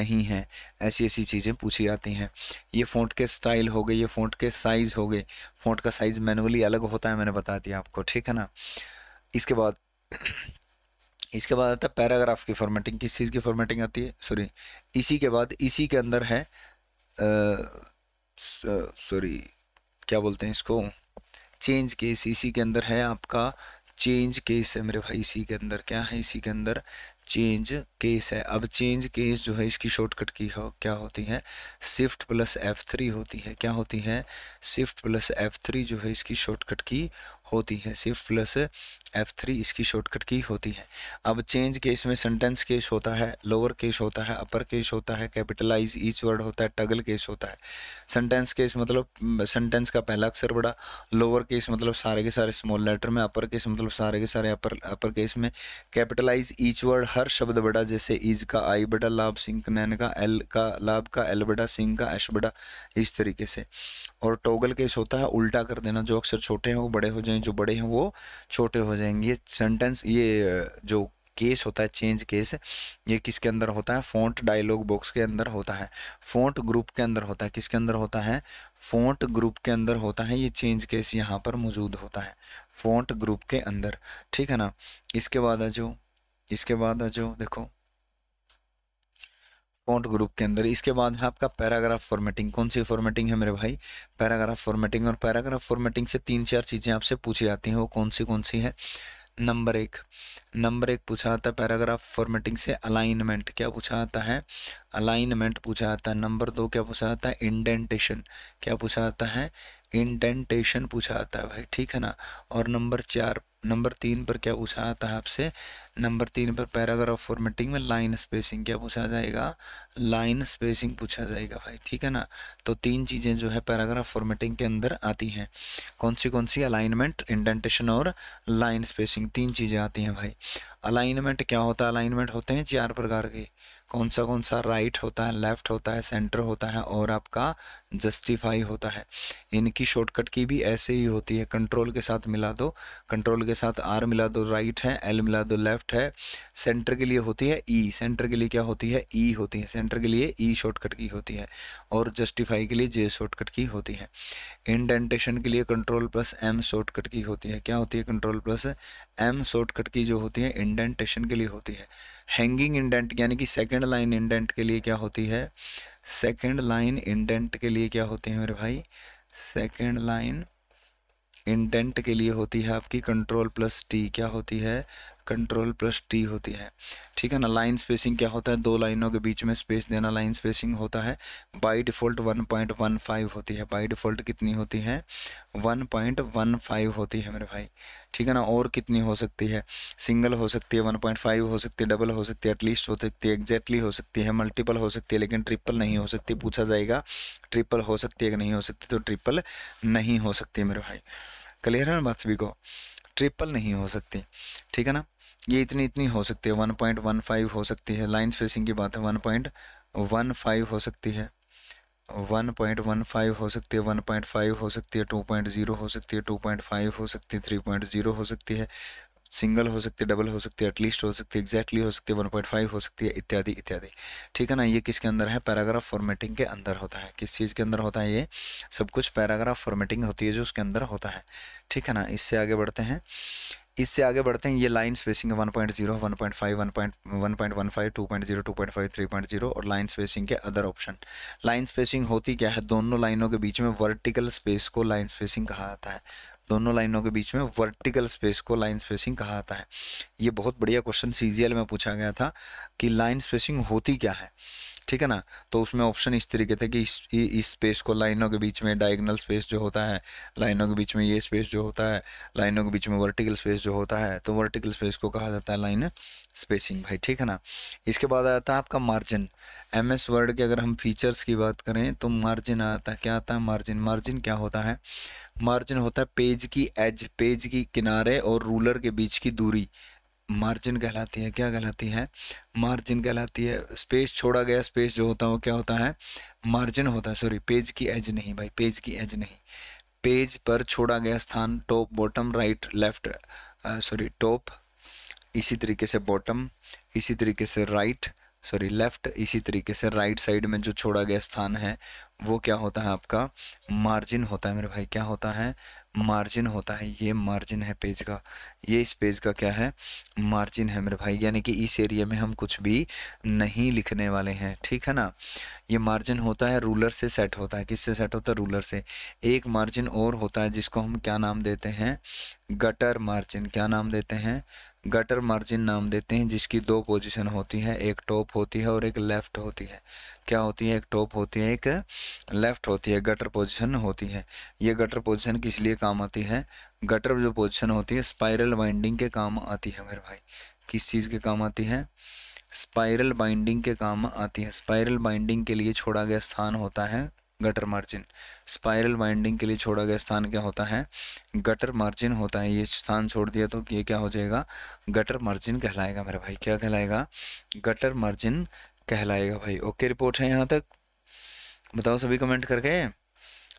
नहीं है ऐसी ऐसी चीज़ें पूछी जाती हैं ये फोट के स्टाइल हो गए ये फ़ोट के साइज़ हो गए फोट का साइज़ मैंने मैनुअली अलग होता है मैंने बता दिया आपको ठीक है ना इसके बाद इसके बाद आता है पैराग्राफ की फॉर्मेटिंग किस चीज़ की फॉर्मेटिंग आती है सॉरी इसी के बाद इसी के अंदर है सॉरी क्या बोलते हैं इसको चेंज केस इसी के अंदर है आपका चेंज केस है मेरे भाई इसी के अंदर क्या है इसी के अंदर चेंज केस है अब चेंज केस जो है इसकी शॉर्टकट की हो, क्या होती है शिफ्ट प्लस एफ थ्री होती है क्या होती है शिफ्ट प्लस एफ थ्री जो है इसकी शॉर्टकट की होती है शिफ्ट प्लस F3 इसकी शॉर्टकट की होती है अब चेंज केस में सेंटेंस केस होता है लोअर केस होता है अपर केस होता है कैपिटलाइज ईच वर्ड होता है टगल केस होता है सेंटेंस केस मतलब सेंटेंस का पहला अक्षर बड़ा लोअर केस मतलब सारे के सारे स्मॉल लेटर में अपर केस मतलब सारे के सारे अपर अपर केस में कैपिटलाइज ईच वर्ड हर शब्द बड़ा जैसे ईज का आई बड़ा लाभ सिंह नैन का एल का लाभ का एल बड़ा सिंह का एश बड़ा इस तरीके से और टोगल केस होता है उल्टा कर देना जो अक्षर छोटे हैं वो बड़े हो जाए जो बड़े हैं वो छोटे हो जाएंगे सेंटेंस ये जो केस होता है चेंज केस ये किसके अंदर होता है फोंट डायलॉग बॉक्स के अंदर होता है फोंट ग्रुप के अंदर होता है किसके अंदर होता है फोंट ग्रुप के अंदर होता है ये चेंज केस यहाँ पर मौजूद होता है फोंट ग्रुप के अंदर ठीक है ना इसके बाद आ जाओ इसके बाद आ जाओ देखो फॉन्ट ग्रुप के अंदर इसके बाद है आपका पैराग्राफ फॉर्मेटिंग कौन सी फॉर्मेटिंग है मेरे भाई पैराग्राफ फॉर्मेटिंग और पैराग्राफ फॉर्मेटिंग से तीन चार चीज़ें आपसे पूछी जाती हैं वो कौन सी कौन सी है नंबर एक नंबर एक पूछा जाता है पैराग्राफ फॉर्मेटिंग से अलाइनमेंट क्या पूछा जाता है अलाइनमेंट पूछा जाता है नंबर दो क्या पूछा जाता है इंडेंटेशन क्या पूछा जाता है इंडेंटेशन पूछा जाता है भाई ठीक है ना और नंबर चार नंबर तीन पर क्या पूछा आता है आपसे नंबर तीन पर पैराग्राफ फॉर्मेटिंग में लाइन स्पेसिंग क्या पूछा जाएगा लाइन स्पेसिंग पूछा जाएगा भाई ठीक है ना तो तीन चीज़ें जो है पैराग्राफ फॉर्मेटिंग के अंदर आती हैं कौन सी कौन सी अलाइनमेंट इंडेंटेशन और लाइन स्पेसिंग तीन चीज़ें आती हैं भाई अलाइनमेंट क्या होता है अलाइनमेंट होते हैं चार प्रकार के कौन सा कौन सा राइट होता है लेफ्ट होता है सेंटर होता है और आपका जस्टिफाई होता है इनकी शॉर्टकट की भी ऐसे ही होती है कंट्रोल के साथ मिला दो कंट्रोल के साथ आर मिला दो राइट है एल मिला दो लेफ्ट है सेंटर के लिए होती है ई e, सेंटर के लिए क्या होती है ई e होती है सेंटर के लिए ई e शॉर्टकट की होती है और जस्टिफाई के लिए जे शॉर्टकट की होती है इंडेंटेशन के लिए control plus M shortcut key होती है क्या होती है control plus M shortcut key जो होती है इंडेंटेशन के लिए होती है हैंगिंग इंडेंट यानी कि सेकंड लाइन इंडेंट के लिए क्या होती है सेकंड लाइन इंडेंट के लिए क्या होती है मेरे भाई सेकंड लाइन इंडेंट के लिए होती है आपकी कंट्रोल प्लस टी क्या होती है कंट्रोल प्लस टी होती है ठीक है ना लाइन स्पेसिंग क्या होता है दो लाइनों के बीच में स्पेस देना लाइन स्पेसिंग होता है बाई डिफ़ॉल्ट 1.15 होती है बाई डिफ़ॉल्ट कितनी होती है 1.15 होती है मेरे भाई ठीक है ना और कितनी हो सकती है सिंगल हो सकती है 1.5 हो सकती है डबल हो सकती है एटलीस्ट हो सकती है एग्जैक्टली हो सकती है मल्टीपल हो सकती है लेकिन ट्रिपल नहीं हो सकती पूछा जाएगा ट्रिपल हो सकती है कि नहीं हो सकती तो ट्रिपल नहीं हो सकती मेरे भाई क्लियर है ना बात सभी को ट्रिपल नहीं हो सकती ठीक है ना ये इतनी इतनी हो सकती है वन पॉइंट वन फाइव हो सकती है लाइन स्पेसिंग की बात है वन पॉइंट वन फाइव हो सकती है वन पॉइंट वन फाइव हो सकती है वन पॉइंट फाइव हो सकती है टू पॉइंट ज़ीरो हो सकती है टू पॉइंट फाइव हो सकती है थ्री पॉइंट ज़ीरो हो सकती है सिंगल हो सकती है डबल हो सकती है एटलीस्ट हो सकती है एग्जैक्टली हो सकती है वन पॉइंट फाइव हो सकती है इत्यादि इत्यादि ठीक है ना ये किसके अंदर है पैराग्राफ फॉर्मेटिंग के अंदर होता है किस चीज़ के अंदर होता है ये सब कुछ पैराग्राफ फॉर्मेटिंग होती है जो उसके अंदर होता है ठीक है ना इससे आगे बढ़ते हैं इससे आगे बढ़ते हैं ये लाइन स्पेसिंग है 1.0, 1.5, फाइव 2.0, 2.5, 3.0 और लाइन स्पेसिंग के अदर ऑप्शन लाइन स्पेसिंग होती क्या है दोनों लाइनों के बीच में वर्टिकल स्पेस को लाइन स्पेसिंग कहा जाता है दोनों लाइनों के बीच में वर्टिकल स्पेस को लाइन स्पेसिंग कहा जाता है ये बहुत बढ़िया क्वेश्चन सी में पूछा गया था कि लाइन स्पेसिंग होती क्या है ठीक है ना तो उसमें ऑप्शन इस तरीके थे कि इस इस स्पेस को लाइनों के बीच में डायगनल स्पेस जो होता है लाइनों के बीच में ये स्पेस जो होता है लाइनों के बीच में वर्टिकल स्पेस जो होता है तो वर्टिकल स्पेस को कहा जाता है लाइन स्पेसिंग भाई ठीक है ना इसके बाद आता है आपका मार्जिन एम एस वर्ड के अगर हम फीचर्स की बात करें तो मार्जिन आता है क्या आता है मार्जिन मार्जिन क्या होता है मार्जिन होता है पेज की एज पेज की किनारे और रूलर के बीच की दूरी मार्जिन कहलाती है क्या कहलाती है मार्जिन कहलाती है स्पेस छोड़ा गया स्पेस जो होता है वो क्या होता है मार्जिन होता है सॉरी पेज की एज नहीं भाई पेज की एज नहीं पेज पर छोड़ा गया स्थान top bottom right left sorry top इसी तरीके से बॉटम इसी तरीके से राइट सॉरी लेफ्ट इसी तरीके से राइट साइड में जो छोड़ा गया स्थान है वो क्या होता है आपका मार्जिन होता है मेरे भाई क्या होता है मार्जिन होता है ये मार्जिन है पेज का ये इस पेज का क्या है मार्जिन है मेरे भाई यानी कि इस एरिया में हम कुछ भी नहीं लिखने वाले हैं ठीक है ना ये मार्जिन होता है रूलर से सेट होता है किससे सेट होता है रूलर से एक मार्जिन और होता है जिसको हम क्या नाम देते हैं गटर मार्जिन क्या नाम देते हैं गटर मार्जिन नाम देते हैं जिसकी दो पोजीशन होती है एक टॉप होती है और एक लेफ्ट होती है क्या होती है एक टॉप होती है एक लेफ्ट होती है गटर पोजीशन होती है ये गटर पोजीशन किस लिए काम आती है गटर जो पोजीशन होती है स्पाइरल बाइंडिंग के काम आती है मेरे भाई किस चीज़ के काम आती है स्पाइरल बाइंडिंग के काम आती है स्पाइरल बाइंडिंग के लिए छोड़ा गया स्थान होता है गटर मार्जिन स्पायरल वाइंडिंग के लिए छोड़ा गया स्थान क्या होता है गटर मार्जिन होता है ये स्थान छोड़ दिया तो ये क्या हो जाएगा गटर मार्जिन कहलाएगा मेरे भाई क्या कहलाएगा गटर मार्जिन कहलाएगा भाई ओके रिपोर्ट है यहाँ तक बताओ सभी कमेंट करके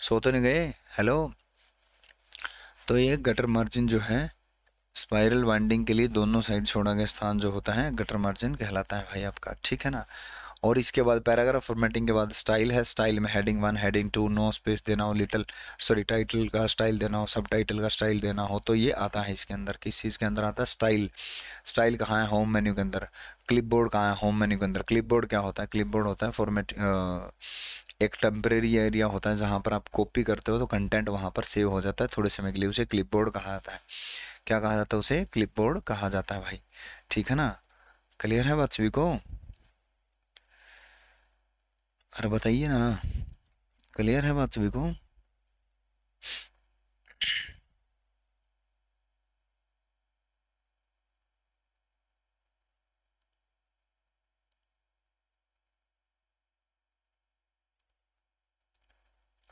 सो तो नहीं गए हेलो तो ये गटर मार्जिन जो है स्पायरल वाइंडिंग के लिए दोनों साइड छोड़ा गया स्थान जो होता है गटर मार्जिन कहलाता है भाई आपका ठीक है ना और इसके बाद पैराग्राफ फॉर्मेटिंग के बाद स्टाइल है स्टाइल में heading one heading two no space देना हो लिटल सॉरी टाइटल का स्टाइल देना हो सब टाइटल का स्टाइल देना हो तो ये आता है इसके अंदर किस चीज़ के अंदर आता है स्टाइल स्टाइल कहाँ है होम मेन्यू के अंदर बोर्ड कहाँ है होम मेन्यू के अंदर बोर्ड क्या होता है बोर्ड होता है फॉर्मेट एक टेम्प्रेरी एरिया होता है जहाँ पर आप कॉपी करते हो तो कंटेंट वहाँ पर सेव हो जाता है थोड़े समय के लिए उसे क्लिप कहा जाता है क्या कहा जाता है उसे क्लिप कहा जाता है भाई ठीक है ना क्लियर है बात सभी को अरे बताइए ना क्लियर है बात सभी को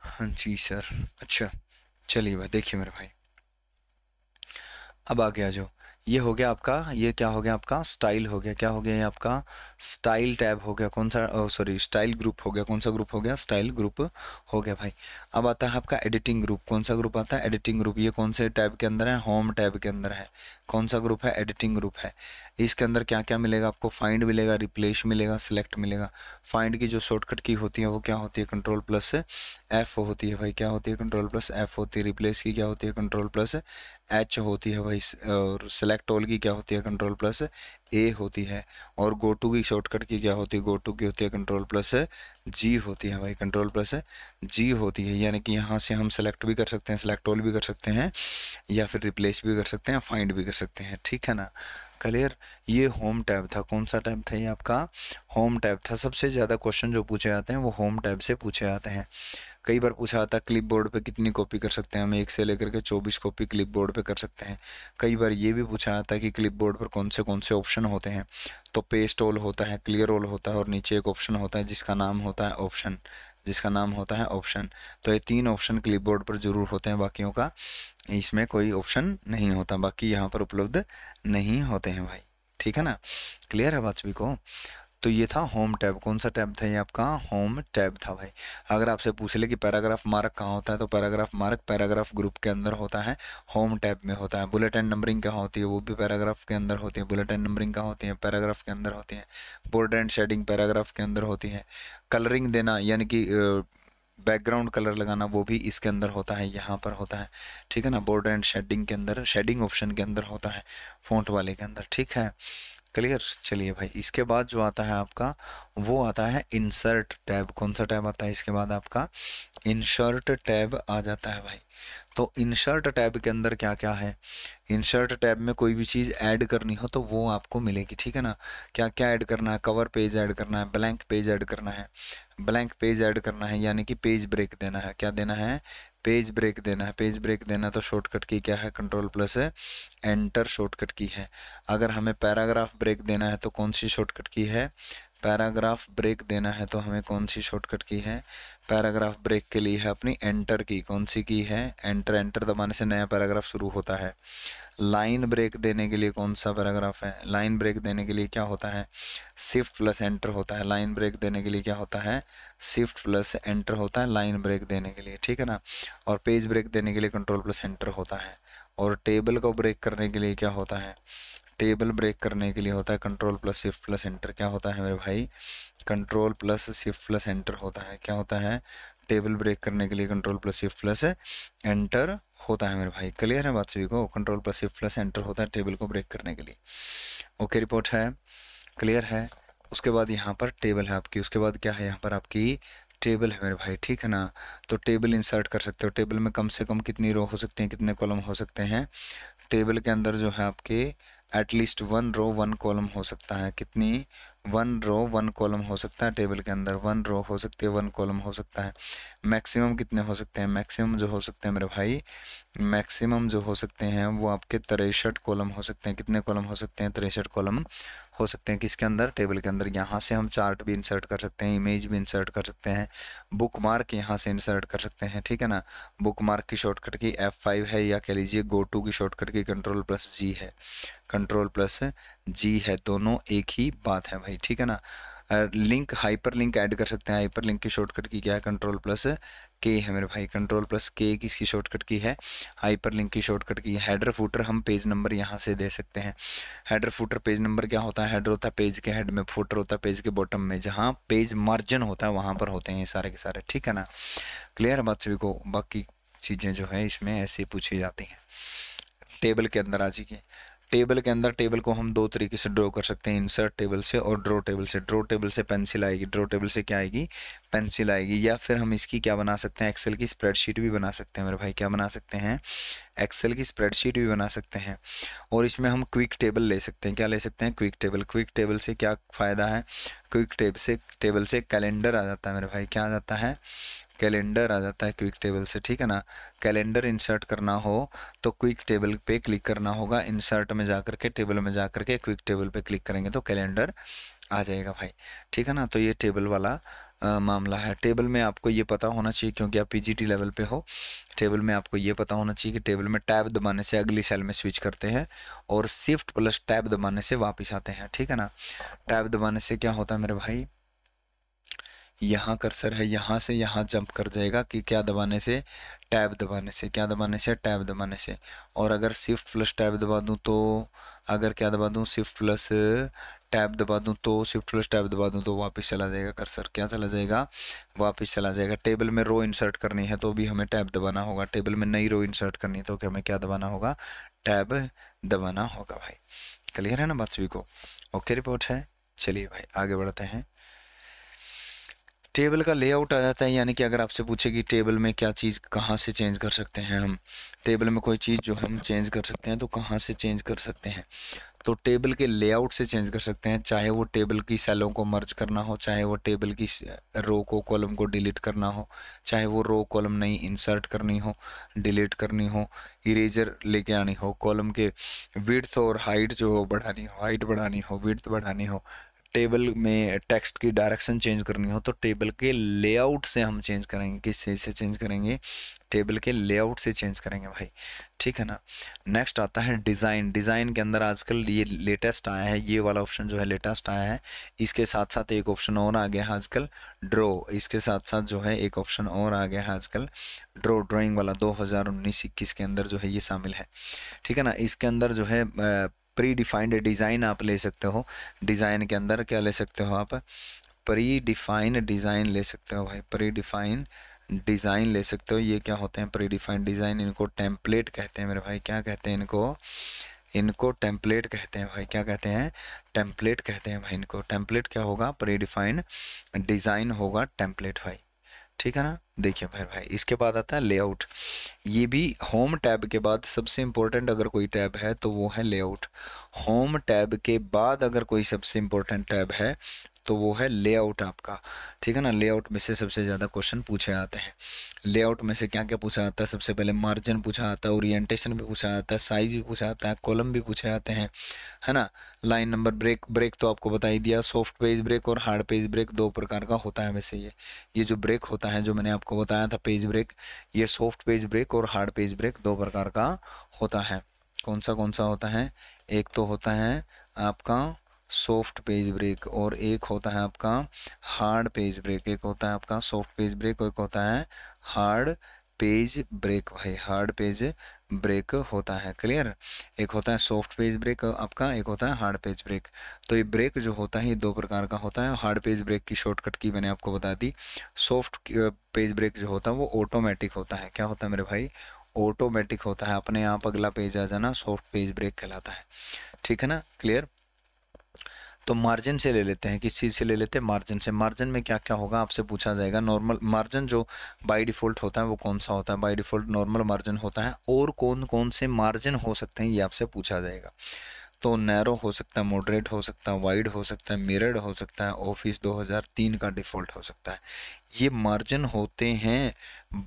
हाँ जी सर अच्छा चलिए भाई देखिए मेरे भाई अब आगे आ जाओ ये हो गया आपका ये क्या हो गया आपका स्टाइल हो गया क्या हो गया ये आपका स्टाइल टैब हो गया कौन सा सॉरी स्टाइल ग्रुप हो गया कौन सा ग्रुप हो गया स्टाइल ग्रुप हो गया भाई अब आता है आपका एडिटिंग ग्रुप कौन सा ग्रुप आता है एडिटिंग ग्रुप ये कौन से टैब के अंदर है होम टैब के अंदर है कौन सा ग्रुप है एडिटिंग ग्रुप है इसके अंदर क्या क्या मिलेगा आपको फाइंड मिलेगा रिप्लेस मिलेगा सिलेक्ट मिलेगा फाइंड की जो शॉर्टकट की होती है वो क्या होती है कंट्रोल प्लस एफ होती है भाई क्या होती है कंट्रोल प्लस एफ होती है रिप्लेस की क्या होती है कंट्रोल प्लस एच होती है भाई और सेलेक्ट ऑल की क्या होती है कंट्रोल प्लस ए होती है और गो टू की शॉर्टकट की क्या होती है गो टू की होती है कंट्रोल प्लस जी होती है भाई कंट्रोल प्लस जी होती है यानी कि यहाँ से हम सेलेक्ट भी कर सकते हैं सेलेक्ट ऑल भी कर सकते हैं या फिर रिप्लेस भी कर सकते हैं फाइंड भी कर सकते हैं ठीक है ना क्लियर ये होम टैब था कौन सा टैब था ये आपका होम टैब था सबसे ज़्यादा क्वेश्चन जो पूछे जाते हैं वो होम टैब से पूछे जाते हैं कई बार पूछा आता क्लिप बोर्ड पर कितनी कॉपी कर सकते हैं हम एक से लेकर के चौबीस कॉपी क्लिप बोर्ड पर कर सकते हैं कई बार ये भी पूछा आता है कि क्लिप बोर्ड पर कौन से कौन से ऑप्शन होते हैं तो पेस्ट ऑल होता है क्लियर ऑल होता है और नीचे एक ऑप्शन होता है जिसका नाम होता है ऑप्शन जिसका नाम होता है ऑप्शन तो ये तीन ऑप्शन क्लिप बोर्ड पर ज़रूर होते हैं बाकियों का इसमें कोई ऑप्शन नहीं होता बाकी यहाँ पर उपलब्ध नहीं होते हैं भाई ठीक है ना क्लियर है बात सभी को तो ये था होम टैब कौन सा टैब था ये आपका होम टैब था भाई अगर आपसे पूछ ले कि पैराग्राफ मार्क कहाँ होता है तो पैराग्राफ मार्क पैराग्राफ ग्रुप के अंदर होता है होम टैब में होता है बुलेट एंड नंबरिंग कहाँ होती है वो भी पैराग्राफ के अंदर होती है बुलेट एंड नंबरिंग कहाँ होती है पैराग्राफ के अंदर होती है बोर्ड एंड शेडिंग पैराग्राफ के अंदर होती है कलरिंग देना यानी कि बैकग्राउंड कलर लगाना वो भी इसके अंदर होता है यहाँ पर होता है ठीक है ना बोर्ड एंड शेडिंग के अंदर शेडिंग ऑप्शन के अंदर होता है फोंट वाले के अंदर ठीक है क्लियर चलिए भाई इसके बाद जो आता है आपका वो आता है इंसर्ट टैब कौन सा टैब आता है इसके बाद आपका इंसर्ट टैब आ जाता है भाई तो इंसर्ट टैब के अंदर क्या क्या है इंसर्ट टैब में कोई भी चीज़ ऐड करनी हो तो वो आपको मिलेगी ठीक है ना क्या क्या ऐड करना है कवर पेज ऐड करना है ब्लैंक पेज ऐड करना है ब्लैंक पेज ऐड करना है यानी कि पेज ब्रेक देना है क्या देना है पेज ब्रेक देना है पेज ब्रेक देना तो शॉर्टकट की क्या है कंट्रोल प्लस है एंटर शॉर्टकट की है अगर हमें पैराग्राफ ब्रेक देना है तो कौन सी शॉर्टकट की है पैराग्राफ ब्रेक देना है तो हमें कौन सी शॉर्टकट की है पैराग्राफ ब्रेक के लिए है अपनी एंटर की कौन सी की है एंटर एंटर दबाने से नया पैराग्राफ शुरू होता है लाइन ब्रेक देने के लिए कौन सा पैराग्राफ है लाइन ब्रेक देने के लिए क्या होता है शिफ्ट प्लस एंटर होता है लाइन ब्रेक देने के लिए क्या होता है शिफ्ट प्लस एंटर होता है लाइन ब्रेक देने के लिए ठीक है ना और पेज ब्रेक देने के लिए कंट्रोल प्लस एंटर होता है और टेबल को ब्रेक करने के लिए क्या होता है टेबल ब्रेक करने के लिए होता है control plus shift plus enter क्या होता है मेरे भाई control plus shift plus enter होता है क्या होता है टेबल ब्रेक करने के लिए control plus shift plus enter होता है मेरे भाई क्लियर है बात सभी को control plus shift plus enter होता है टेबल को ब्रेक करने के लिए ओके रिपोर्ट है क्लियर है उसके बाद यहाँ पर टेबल है आपकी उसके बाद क्या है यहाँ पर आपकी टेबल है मेरे भाई ठीक है ना तो टेबल इंसर्ट कर सकते हो टेबल में कम से कम कितनी रो हो सकती हैं कितने कॉलम हो सकते हैं टेबल के अंदर जो है आपके at least one row one column हो सकता है कितनी वन रो वन कॉलम हो सकता है टेबल के अंदर वन रो हो सकती है वन कॉलम हो सकता है मैक्सिमम कितने हो सकते हैं मैक्सिमम जो हो सकते हैं मेरे भाई मैक्सिमम जो हो सकते हैं वो आपके तिरसठ कॉलम हो सकते हैं कितने कॉलम हो सकते हैं तिरसठ कॉलम हो सकते हैं किसके अंदर टेबल के अंदर यहाँ से हम चार्ट भी इंसर्ट कर सकते हैं इमेज भी इंसर्ट कर सकते हैं बुक मार्क यहाँ से इंसर्ट कर सकते हैं ठीक है ना बुक मार्क की शॉर्टकट की एफ फाइव है या कह लीजिए गो टू की shortcut key control plus G है कंट्रोल प्लस जी है दोनों एक ही बात है भाई ठीक है ना लिंक हाइपर लिंक ऐड कर सकते हैं हाइपर लिंक की शॉर्टकट की क्या है कंट्रोल प्लस के है मेरे भाई कंट्रोल प्लस के किसकी शॉर्टकट की है हाइपर लिंक की शॉर्टकट की हैडर फूटर हम पेज नंबर यहाँ से दे सकते हैं हैडर फूटर पेज नंबर क्या होता है हैडर होता है पेज के हेड में फूटर होता है पेज के बॉटम में जहाँ पेज मार्जिन होता है वहाँ पर होते हैं सारे के सारे ठीक है ना क्लियर बात सभी को बाकी चीज़ें जो है इसमें ऐसे पूछी जाती हैं टेबल के अंदर आ जाइए टेबल के अंदर टेबल को हम दो तरीके से ड्रॉ कर सकते हैं इंसर्ट टेबल से और ड्रॉ टेबल से ड्रॉ टेबल से पेंसिल आएगी ड्रॉ टेबल से क्या आएगी पेंसिल आएगी या फिर हम इसकी क्या बना सकते हैं एक्सेल की स्प्रेडशीट भी बना सकते हैं मेरे भाई क्या बना सकते हैं एक्सेल की स्प्रेडशीट भी बना सकते हैं और इसमें हम क्विक टेबल ले सकते हैं क्या ले सकते हैं क्विक टेबल क्विक टेबल से क्या फ़ायदा है क्विक टेब से टेबल से कैलेंडर आ जाता है मेरे भाई क्या आ जाता है कैलेंडर आ जाता है क्विक टेबल से ठीक है ना कैलेंडर इंसर्ट करना हो तो क्विक टेबल पे क्लिक करना होगा इंसर्ट में जा के टेबल में जा के क्विक टेबल पे क्लिक करेंगे तो कैलेंडर आ जाएगा भाई ठीक है ना तो ये टेबल वाला आ, मामला है टेबल में आपको ये पता होना चाहिए क्योंकि आप पी लेवल पे हो टेबल में आपको ये पता होना चाहिए कि टेबल में टैब दबाने से अगली सेल में स्विच करते हैं और शिफ्ट प्लस टैब दबाने से वापस आते हैं ठीक है ना टैब दबाने से क्या होता है मेरे भाई यहाँ कर्सर है यहाँ से यहाँ जंप कर जाएगा कि क्या दबाने से टैब दबाने से क्या दबाने से टैब दबाने से और अगर शिफ्ट प्लस टैब दबा दूँ तो अगर क्या दबा दूँ शिफ्ट प्लस टैब दबा दूँ तो शिफ्ट प्लस टैब दबा दूँ तो वापस चला जाएगा कर्सर क्या चला जाएगा वापस चला जाएगा टेबल में रो इंसर्ट करनी है तो भी हमें टैब दबाना होगा टेबल में नई रो इंसर्ट करनी है तो हमें क्या दबाना होगा टैब दबाना होगा भाई क्लियर है ना बात सभी को ओके रिपोर्ट है चलिए भाई आगे बढ़ते हैं टेबल का लेआउट आ जाता है यानी कि अगर आपसे पूछे कि टेबल में क्या चीज़ कहाँ से चेंज कर सकते हैं हम टेबल में कोई चीज़ जो हम चेंज कर सकते हैं तो कहाँ से चेंज कर सकते हैं तो टेबल के लेआउट से चेंज कर सकते हैं चाहे वो टेबल की सेलों को मर्ज करना हो चाहे वो टेबल की रो को कॉलम को डिलीट करना हो चाहे वो रो कॉलम नहीं इंसर्ट करनी हो डिलीट करनी हो इरेजर लेके आनी हो कॉलम के विड्थ और हाइट जो हो बढ़ानी हो हाइट बढ़ानी हो विड्थ बढ़ानी हो टेबल में टेक्स्ट की डायरेक्शन चेंज करनी हो तो टेबल के लेआउट से हम चेंज करेंगे चीज से चेंज करेंगे टेबल के लेआउट से चेंज करेंगे भाई ठीक है ना नेक्स्ट आता है डिज़ाइन डिज़ाइन के अंदर आजकल ये लेटेस्ट आया है ये वाला ऑप्शन जो है लेटेस्ट आया है इसके साथ साथ एक ऑप्शन और आ गया है आजकल ड्रो इसके साथ साथ जो है एक ऑप्शन और आ गया है आजकल ड्रो ड्राइंग वाला 2019 इक्कीस के अंदर जो है ये शामिल है ठीक है ना इसके अंदर जो है प्री डिफाइंड डिज़ाइन आप ले सकते हो डिज़ाइन के अंदर क्या ले सकते हो आप प्री डिफाइन डिज़ाइन ले सकते हो भाई प्री डिफाइन डिज़ाइन ले सकते हो ये क्या होते हैं प्री डिफाइंड डिज़ाइन इनको टेम्पलेट कहते हैं मेरे भाई क्या कहते हैं इनको इनको टेम्पलेट कहते हैं भाई क्या कहते हैं टेम्पलेट कहते हैं भाई इनको टेम्पलेट क्या होगा प्री डिफाइंड डिज़ाइन होगा टेम्पलेट भाई ठीक है ना देखिए भाई भाई इसके बाद आता है लेआउट ये भी होम टैब के बाद सबसे इम्पोर्टेंट अगर कोई टैब है तो वो है लेआउट होम टैब के बाद अगर कोई सबसे इम्पोर्टेंट टैब है तो वो है लेआउट आपका ठीक है ना लेआउट में से सबसे ज़्यादा क्वेश्चन पूछे आते हैं लेआउट में से क्या क्या पूछा जाता है सबसे पहले मार्जिन पूछा आता है ओरिएंटेशन भी पूछा जाता है साइज भी पूछा आता है कॉलम भी पूछे आते हैं है ना लाइन नंबर ब्रेक ब्रेक तो आपको बता ही दिया सॉफ्ट पेज ब्रेक और हार्ड पेज ब्रेक दो प्रकार का होता है वैसे ये ये जो ब्रेक होता है जो मैंने आपको बताया था पेज ब्रेक ये सॉफ्ट पेज ब्रेक और हार्ड पेज ब्रेक दो प्रकार का होता है कौन सा कौन सा होता है एक तो होता है आपका सॉफ्ट पेज ब्रेक और एक होता है आपका हार्ड पेज ब्रेक एक होता है आपका सॉफ्ट पेज ब्रेक और एक होता है हार्ड पेज ब्रेक भाई हार्ड पेज ब्रेक होता है क्लियर एक होता है सॉफ्ट पेज ब्रेक आपका एक होता है हार्ड पेज ब्रेक तो ये ब्रेक जो होता है ये दो प्रकार का होता है हार्ड पेज ब्रेक की शॉर्टकट की मैंने आपको बता दी सॉफ्ट पेज ब्रेक जो होता है वो ऑटोमेटिक होता है क्या होता है मेरे भाई ऑटोमेटिक होता है अपने आप अगला पेज आ जाना सॉफ्ट पेज ब्रेक कहलाता है ठीक है ना क्लियर तो मार्जिन से ले लेते हैं किस चीज़ से ले लेते हैं मार्जिन से मार्जिन में क्या क्या होगा आपसे पूछा जाएगा नॉर्मल मार्जिन जो बाय डिफ़ॉल्ट होता है वो कौन सा होता है बाय डिफ़ॉल्ट नॉर्मल मार्जिन होता है और कौन कौन से मार्जिन हो सकते हैं ये आपसे पूछा जाएगा तो नैरो हो सकता है मॉडरेट हो सकता है वाइड हो सकता है मिरर्ड हो सकता है ऑफिस 2003 का डिफ़ॉल्ट हो सकता है ये मार्जिन होते हैं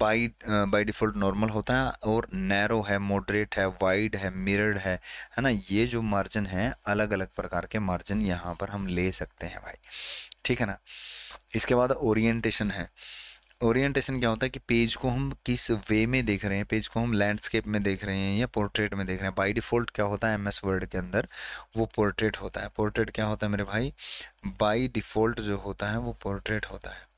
बाई बाई डिफ़ॉल्ट नॉर्मल होता है और नैरो है मॉडरेट है वाइड है मिरर्ड है है ना ये जो मार्जिन है अलग अलग प्रकार के मार्जिन यहाँ पर हम ले सकते हैं भाई ठीक है ना इसके बाद ओरिएंटेशन है ओरिएंटेशन क्या होता है कि पेज को हम किस वे में देख रहे हैं पेज को हम लैंडस्केप में देख रहे हैं या पोर्ट्रेट में देख रहे हैं बाय डिफ़ॉल्ट क्या होता है एमएस वर्ड के अंदर वो पोर्ट्रेट होता है पोर्ट्रेट क्या होता है मेरे भाई बाय डिफ़ॉल्ट जो होता है वो पोर्ट्रेट होता है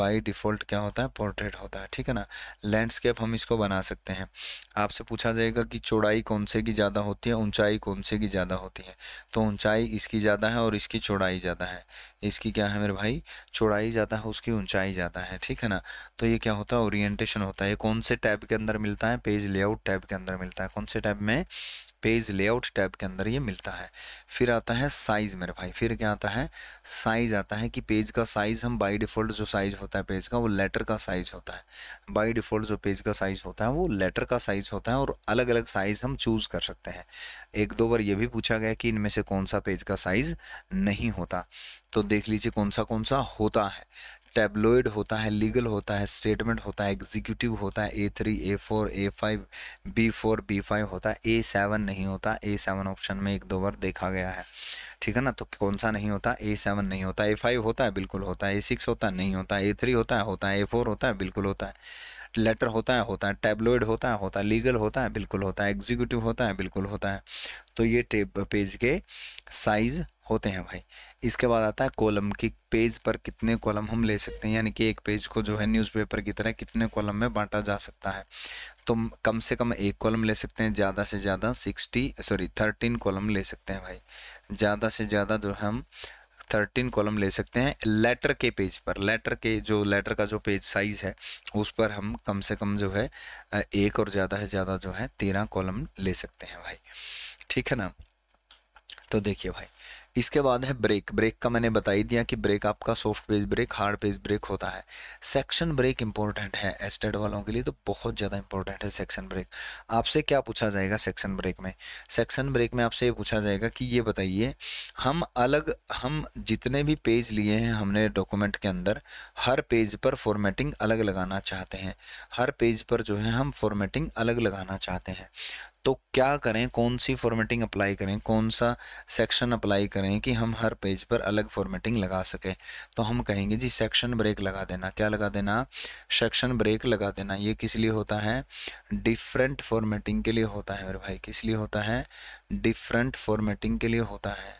बाय डिफ़ॉल्ट क्या होता है पोर्ट्रेट होता है ठीक है ना लैंडस्केप हम इसको बना सकते हैं आपसे पूछा जाएगा कि चौड़ाई कौन से की ज़्यादा होती है ऊंचाई कौन से की ज़्यादा होती है तो ऊंचाई इसकी ज़्यादा है और इसकी चौड़ाई ज़्यादा है इसकी क्या है मेरे भाई चौड़ाई ज़्यादा है उसकी ऊंचाई ज़्यादा है ठीक है ना तो ये क्या होता है ओरिएंटेशन होता है ये कौन से टैब के अंदर मिलता है पेज लेआउट टैब के अंदर मिलता है कौन से टैब में पेज लेआउट टैब के अंदर ये मिलता है फिर आता है साइज़ मेरे भाई फिर क्या आता है साइज़ आता है कि पेज का साइज़ हम बाई डिफ़ॉल्ट जो साइज़ होता है पेज का वो लेटर का साइज़ होता है बाई डिफ़ॉल्ट जो पेज का साइज़ होता है वो लेटर का साइज़ होता है और अलग अलग साइज़ हम चूज़ कर सकते हैं एक दो बार ये भी पूछा गया कि इनमें से कौन सा पेज का साइज़ नहीं होता तो देख लीजिए कौन सा कौन सा होता है टेबलोइड होता है लीगल होता है स्टेटमेंट होता है एग्जीक्यूटिव होता है A three A four A five B four B five होता है ए सेवन नहीं होता ए सेवन ऑप्शन में एक दो बार देखा गया है ठीक है ना तो कौन सा नहीं होता ए सेवन नहीं होता ए फाइव होता है बिल्कुल होता है ए सिक्स होता है नहीं होता ए थ्री होता है होता है ए फोर होता है बिल्कुल होता है लेटर होता है होता है टेबलोइड होता है होता है लीगल होता है बिल्कुल होता है एग्जीक्यूटिव होता है बिल्कुल होता है तो ये पेज के साइज़ होते हैं भाई इसके बाद आता है कॉलम कि पेज पर कितने कॉलम हम ले सकते हैं यानी कि एक पेज को जो है न्यूज़पेपर की तरह कितने कॉलम में बांटा जा सकता है तो कम से कम एक कॉलम ले सकते हैं ज़्यादा से ज़्यादा सिक्सटी सॉरी थर्टीन कॉलम ले सकते हैं भाई ज़्यादा से ज़्यादा जो हम थर्टीन कॉलम ले सकते हैं लेटर के पेज पर लेटर के जो लेटर का जो पेज साइज़ है उस पर हम कम से कम जो है एक और ज़्यादा से ज़्यादा जो है तेरह कॉलम ले सकते हैं भाई ठीक है ना तो देखिए भाई इसके बाद है ब्रेक ब्रेक का मैंने बता ही दिया कि ब्रेक आपका soft page break hard page break होता है सेक्शन ब्रेक इंपॉर्टेंट है एस्टेड वालों के लिए तो बहुत ज़्यादा इंपॉर्टेंट है सेक्शन ब्रेक आपसे क्या पूछा जाएगा सेक्शन ब्रेक में सेक्शन ब्रेक में आपसे ये पूछा जाएगा कि ये बताइए हम अलग हम जितने भी पेज लिए हैं हमने डॉक्यूमेंट के अंदर हर पेज पर फॉर्मेटिंग अलग लगाना चाहते हैं हर पेज पर जो है हम फॉर्मेटिंग अलग लगाना चाहते हैं तो क्या करें कौन सी फॉर्मेटिंग अप्लाई करें कौन सा सेक्शन अप्लाई करें कि हम हर पेज पर अलग फॉर्मेटिंग लगा सकें तो हम कहेंगे जी सेक्शन ब्रेक लगा देना क्या लगा देना सेक्शन ब्रेक लगा देना ये किस लिए होता है डिफरेंट फॉर्मेटिंग के लिए होता है मेरे भाई किस लिए होता है डिफरेंट फॉर्मेटिंग के लिए होता है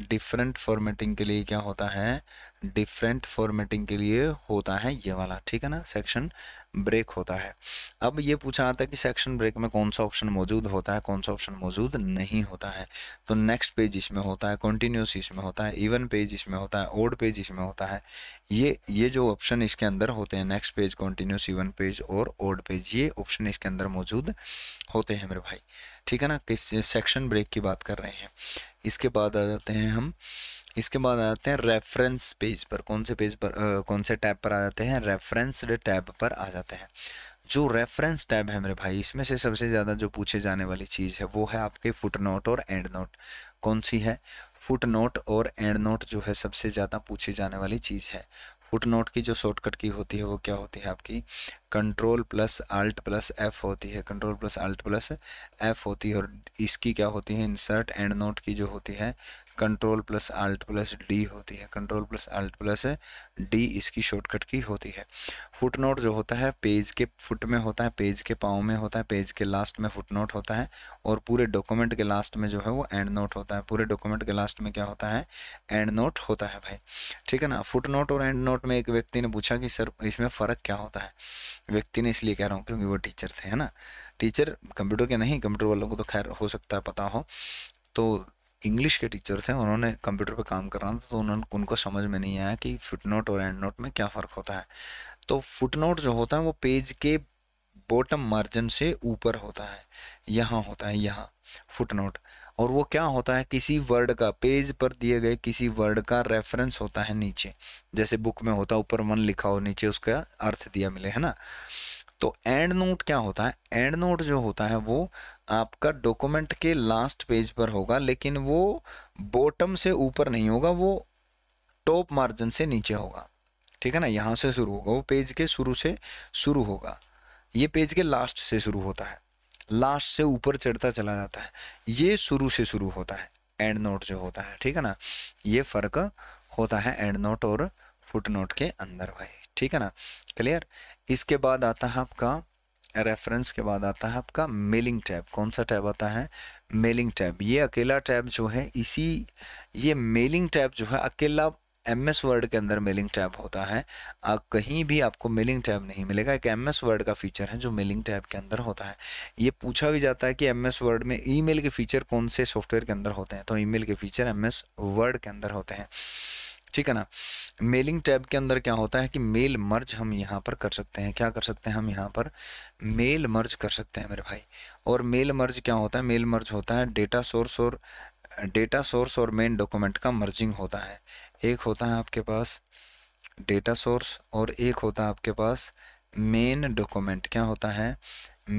डिफरेंट फॉर्मेटिंग के लिए क्या होता है डिफरेंट फॉर्मेटिंग के लिए होता है ये वाला ठीक है ना सेक्शन ब्रेक होता है अब ये पूछा आता है कि सेक्शन ब्रेक में कौन सा ऑप्शन मौजूद होता है कौन सा ऑप्शन मौजूद नहीं होता है तो नेक्स्ट पेज इसमें होता है कॉन्टिन्यूस इसमें होता है इवन पेज इसमें होता है ओड पेज इसमें होता है ये ये जो ऑप्शन इसके अंदर होते हैं next page continuous even page और ओड पेज ये ऑप्शन इसके अंदर मौजूद होते हैं मेरे भाई ठीक है ना किस सेक्शन ब्रेक की बात कर रहे हैं इसके बाद आ जाते हैं हम इसके बाद आ जाते हैं रेफरेंस पेज पर कौन से पेज पर आ, कौन से टैब पर आ जाते हैं रेफरेंसड टैब पर आ जाते हैं जो रेफरेंस टैब है मेरे भाई इसमें से सबसे ज़्यादा जो पूछे जाने वाली चीज़ है वो है आपके फुट नोट और एंड नोट कौन सी है फुट नोट और एंड नोट जो है सबसे ज़्यादा पूछे जाने वाली चीज़ है फुट नोट की जो शॉर्टकट की होती है वो क्या होती है आपकी control plus alt plus F होती है control plus alt plus F होती है और इसकी क्या होती है इंसर्ट एंड नोट की जो होती है control plus alt plus D होती है control plus alt plus D इसकी शॉर्टकट की होती है फुट नोट जो होता है पेज के फुट में होता है पेज के पाँव में होता है पेज के लास्ट में फुट नोट होता है और पूरे डॉक्यूमेंट के लास्ट में जो है वो एंड नोट होता है पूरे डॉक्यूमेंट के लास्ट में क्या होता है एंड नोट होता है भाई ठीक है ना फुट नोट और एंड नोट में एक व्यक्ति ने पूछा कि सर इसमें फ़र्क क्या होता है व्यक्ति ने इसलिए कह रहा हूँ क्योंकि वो टीचर थे है ना टीचर कंप्यूटर के नहीं कंप्यूटर वालों को तो खैर हो सकता है पता हो तो इंग्लिश के टीचर थे उन्होंने कंप्यूटर पे काम कर रहा था तो उन्होंने उनको समझ में नहीं आया कि फुट नोट और एंड नोट में क्या फ़र्क होता है तो फुट नोट जो होता है वो पेज के बॉटम मार्जिन से ऊपर होता है यहाँ होता है यहाँ फुट नोट और वो क्या होता है किसी वर्ड का पेज पर दिए गए किसी वर्ड का रेफरेंस होता है नीचे जैसे बुक में होता है ऊपर वन लिखा हो नीचे उसका अर्थ दिया मिले है ना तो एंड नोट क्या होता है एंड नोट जो होता है वो आपका डॉक्यूमेंट के लास्ट पेज पर होगा लेकिन वो बॉटम से ऊपर नहीं होगा वो टॉप मार्जिन से नीचे होगा ठीक है ना यहाँ से शुरू होगा वो पेज के शुरू से शुरू होगा ये पेज के लास्ट से शुरू होता है लास्ट से ऊपर चढ़ता चला जाता है ये शुरू से शुरू होता है एंड नोट जो होता है ठीक है ना ये फ़र्क होता है एंड नोट और फुट नोट के अंदर भाई ठीक है ना क्लियर इसके बाद आता है आपका रेफरेंस के बाद आता है आपका मेलिंग टैब कौन सा टैब आता है मेलिंग टैब ये अकेला टैब जो है इसी ये मेलिंग टैब जो है अकेला एम एस वर्ड के अंदर मेलिंग टैब होता है आप कहीं भी आपको मेलिंग टैब नहीं मिलेगा एक एम एस वर्ड का फीचर है जो मेलिंग टैब के अंदर होता है ये पूछा भी जाता है कि एम एस वर्ड में ई मेल के फीचर कौन से सॉफ्टवेयर के अंदर होते हैं तो ई मेल के फीचर एम एस वर्ड के अंदर होते हैं ठीक है ना मेलिंग टैब के अंदर क्या होता है कि मेल मर्ज हम यहाँ पर कर सकते हैं क्या कर सकते हैं हम यहाँ पर मेल मर्ज कर सकते हैं मेरे भाई और मेल मर्ज क्या होता है मेल मर्ज होता है डेटा सोर्स और डेटा सोर्स और मेन डॉक्यूमेंट का मर्जिंग होता है एक होता है आपके पास डेटा सोर्स और एक होता है आपके पास मेन डॉक्यूमेंट क्या होता है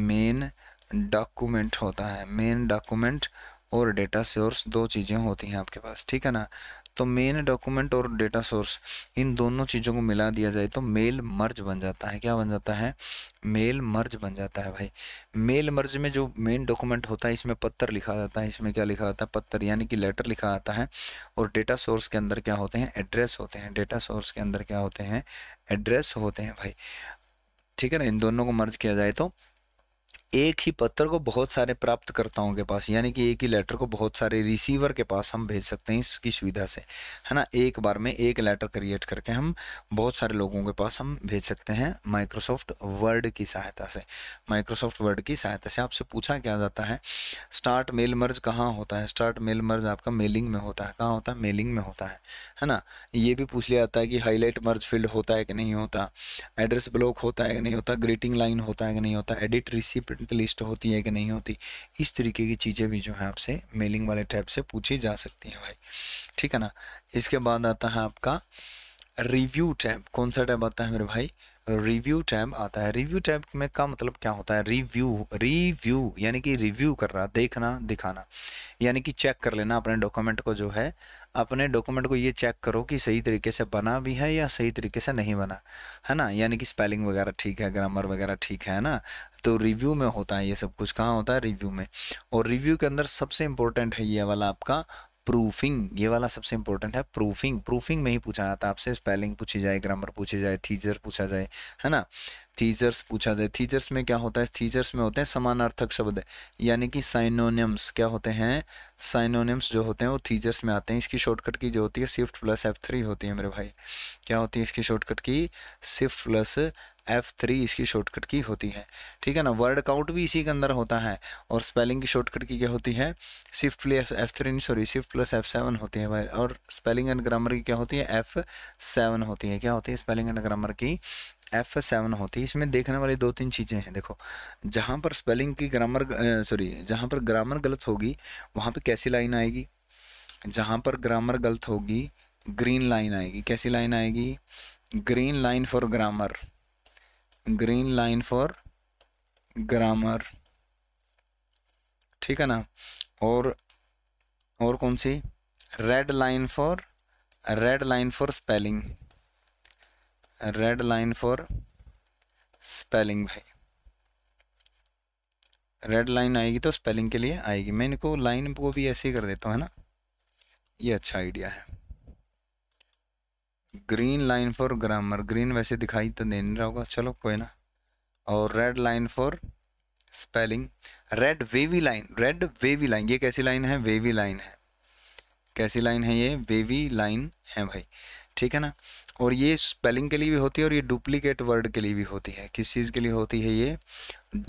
मेन डॉक्यूमेंट होता है मेन डॉक्यूमेंट और डेटा सोर्स दो चीज़ें होती हैं आपके पास ठीक है ना तो मेन डॉक्यूमेंट और डेटा सोर्स इन दोनों चीज़ों को मिला दिया जाए तो मेल मर्ज बन जाता है क्या बन जाता है मेल मर्ज बन जाता है भाई मेल मर्ज में जो मेन डॉक्यूमेंट होता है इसमें पत्थर लिखा जाता है इसमें क्या लिखा जाता है पत्थर यानी कि लेटर लिखा जाता है और डेटा सोर्स के अंदर क्या होते हैं एड्रेस होते हैं डेटा सोर्स के अंदर क्या होते हैं एड्रेस होते हैं भाई ठीक है ना इन दोनों को मर्ज किया जाए तो एक ही पत्र को बहुत सारे प्राप्तकर्ताओं के पास यानी कि एक ही लेटर को बहुत सारे रिसीवर के पास हम भेज सकते हैं इसकी सुविधा से है ना एक बार में एक लेटर क्रिएट करके हम बहुत सारे लोगों के पास हम भेज सकते हैं माइक्रोसॉफ्ट वर्ड की सहायता से माइक्रोसॉफ्ट वर्ड की सहायता से आपसे पूछा क्या जाता है स्टार्ट मेल मर्ज कहाँ होता है स्टार्ट मेल मर्ज आपका मेलिंग में होता है कहाँ होता है मेलिंग में होता है है ना ये भी पूछ लिया जाता है कि हाईलाइट मर्ज फील्ड होता है कि नहीं होता एड्रेस ब्लॉक होता है कि नहीं होता ग्रीटिंग लाइन होता है कि नहीं होता एडिट रिसिप्ट लिस्ट होती है कि नहीं होती इस तरीके की चीज़ें भी जो है आपसे मेलिंग वाले टाइप से पूछी जा सकती हैं भाई ठीक है ना इसके बाद आता है आपका रिव्यू टैब कौन सा टैब आता है मेरे भाई रिव्यू टैब आता है रिव्यू टैब में का मतलब क्या होता है रिव्यू रिव्यू यानी कि रिव्यू करना देखना दिखाना यानी कि चेक कर लेना अपने डॉक्यूमेंट को जो है अपने डॉक्यूमेंट को ये चेक करो कि सही तरीके से बना भी है या सही तरीके से नहीं बना है ना यानी कि स्पेलिंग वगैरह ठीक है ग्रामर वगैरह ठीक है ना तो रिव्यू में होता है ये सब कुछ कहाँ होता है रिव्यू में और रिव्यू के अंदर सबसे इंपॉर्टेंट है ये वाला आपका प्रूफिंग ये वाला सबसे इंपॉर्टेंट है प्रूफिंग प्रूफिंग में ही पूछा जाता है आपसे स्पेलिंग पूछी जाए ग्रामर पूछी जाए थीजर पूछा जाए है ना थीजर्स पूछा जाए थीजर्स में क्या होता है थीजर्स में होते हैं समानार्थक शब्द यानी कि साइनोनियम्स क्या होते हैं साइनोनियम्स जो होते हैं वो थीजर्स में आते हैं इसकी शॉर्टकट की जो होती है शिफ्ट प्लस एफ थ्री होती है मेरे भाई क्या होती है इसकी shortcut key shift plus F three इसकी शॉर्टकट की होती है ठीक है ना वर्ड काउंट भी इसी के अंदर होता है और स्पेलिंग की शॉर्टकट की क्या होती है shift plus F three sorry shift plus F seven होती है भाई और स्पेलिंग एंड ग्रामर की क्या होती है एफ सेवन होती है क्या होती है स्पेलिंग एंड ग्रामर की एफ सेवन होती है इसमें देखने वाली दो तीन चीज़ें हैं देखो जहाँ पर स्पेलिंग की ग्रामर सॉरी जहाँ पर ग्रामर गलत होगी वहाँ पे कैसी लाइन आएगी जहाँ पर ग्रामर गलत होगी ग्रीन लाइन आएगी कैसी लाइन आएगी green line for grammar green line for grammar ठीक है ना और और कौन सी red line for red line for spelling red line for spelling भाई रेड लाइन आएगी तो स्पेलिंग के लिए आएगी मैं इनको लाइन को भी ऐसे ही कर देता हूँ है ना ये अच्छा आइडिया है green line for grammar green वैसे दिखाई तो दे नहीं रहा होगा चलो कोई ना और red line for spelling red wavy line red wavy line ये कैसी लाइन है वेवी लाइन है कैसी लाइन है ये वेवी लाइन है भाई ठीक है ना और ये स्पेलिंग के लिए भी होती है और ये डुप्लीकेट वर्ड के लिए भी होती है किस चीज़ के लिए होती है ये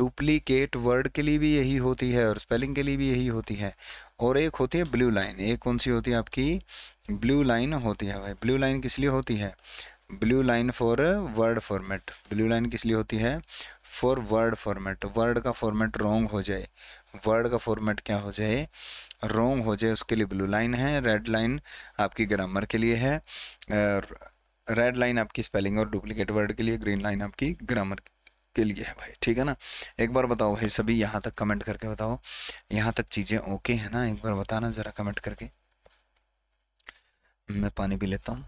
डुप्लीकेट वर्ड के लिए भी यही होती है और स्पेलिंग के लिए भी यही होती है और एक होती है ब्लू लाइन एक कौन सी होती है आपकी ब्लू लाइन होती है भाई ब्लू लाइन किस लिए होती है blue line for word format blue line किस लिए होती है फॉर वर्ड फॉर्मेट वर्ड का फॉर्मेट रॉन्ग हो जाए वर्ड का फॉर्मेट क्या हो जाए रॉन्ग हो जाए उसके लिए ब्लू लाइन है रेड लाइन आपकी ग्रामर के लिए है रेड लाइन आपकी स्पेलिंग और डुप्लीकेट वर्ड के लिए ग्रीन लाइन आपकी ग्रामर के लिए है भाई ठीक है ना एक बार बताओ भाई सभी यहाँ तक कमेंट करके बताओ यहाँ तक चीज़ें ओके है ना एक बार बताना ज़रा कमेंट करके मैं पानी भी लेता हूँ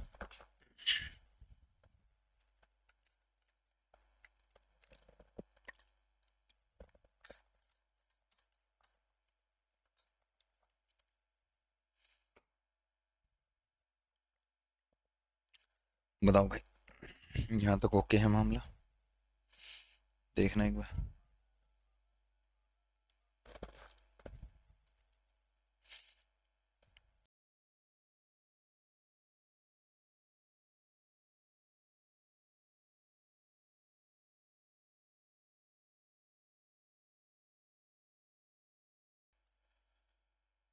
बताओ भाई यहाँ तक तो ओके है मामला देखना एक बार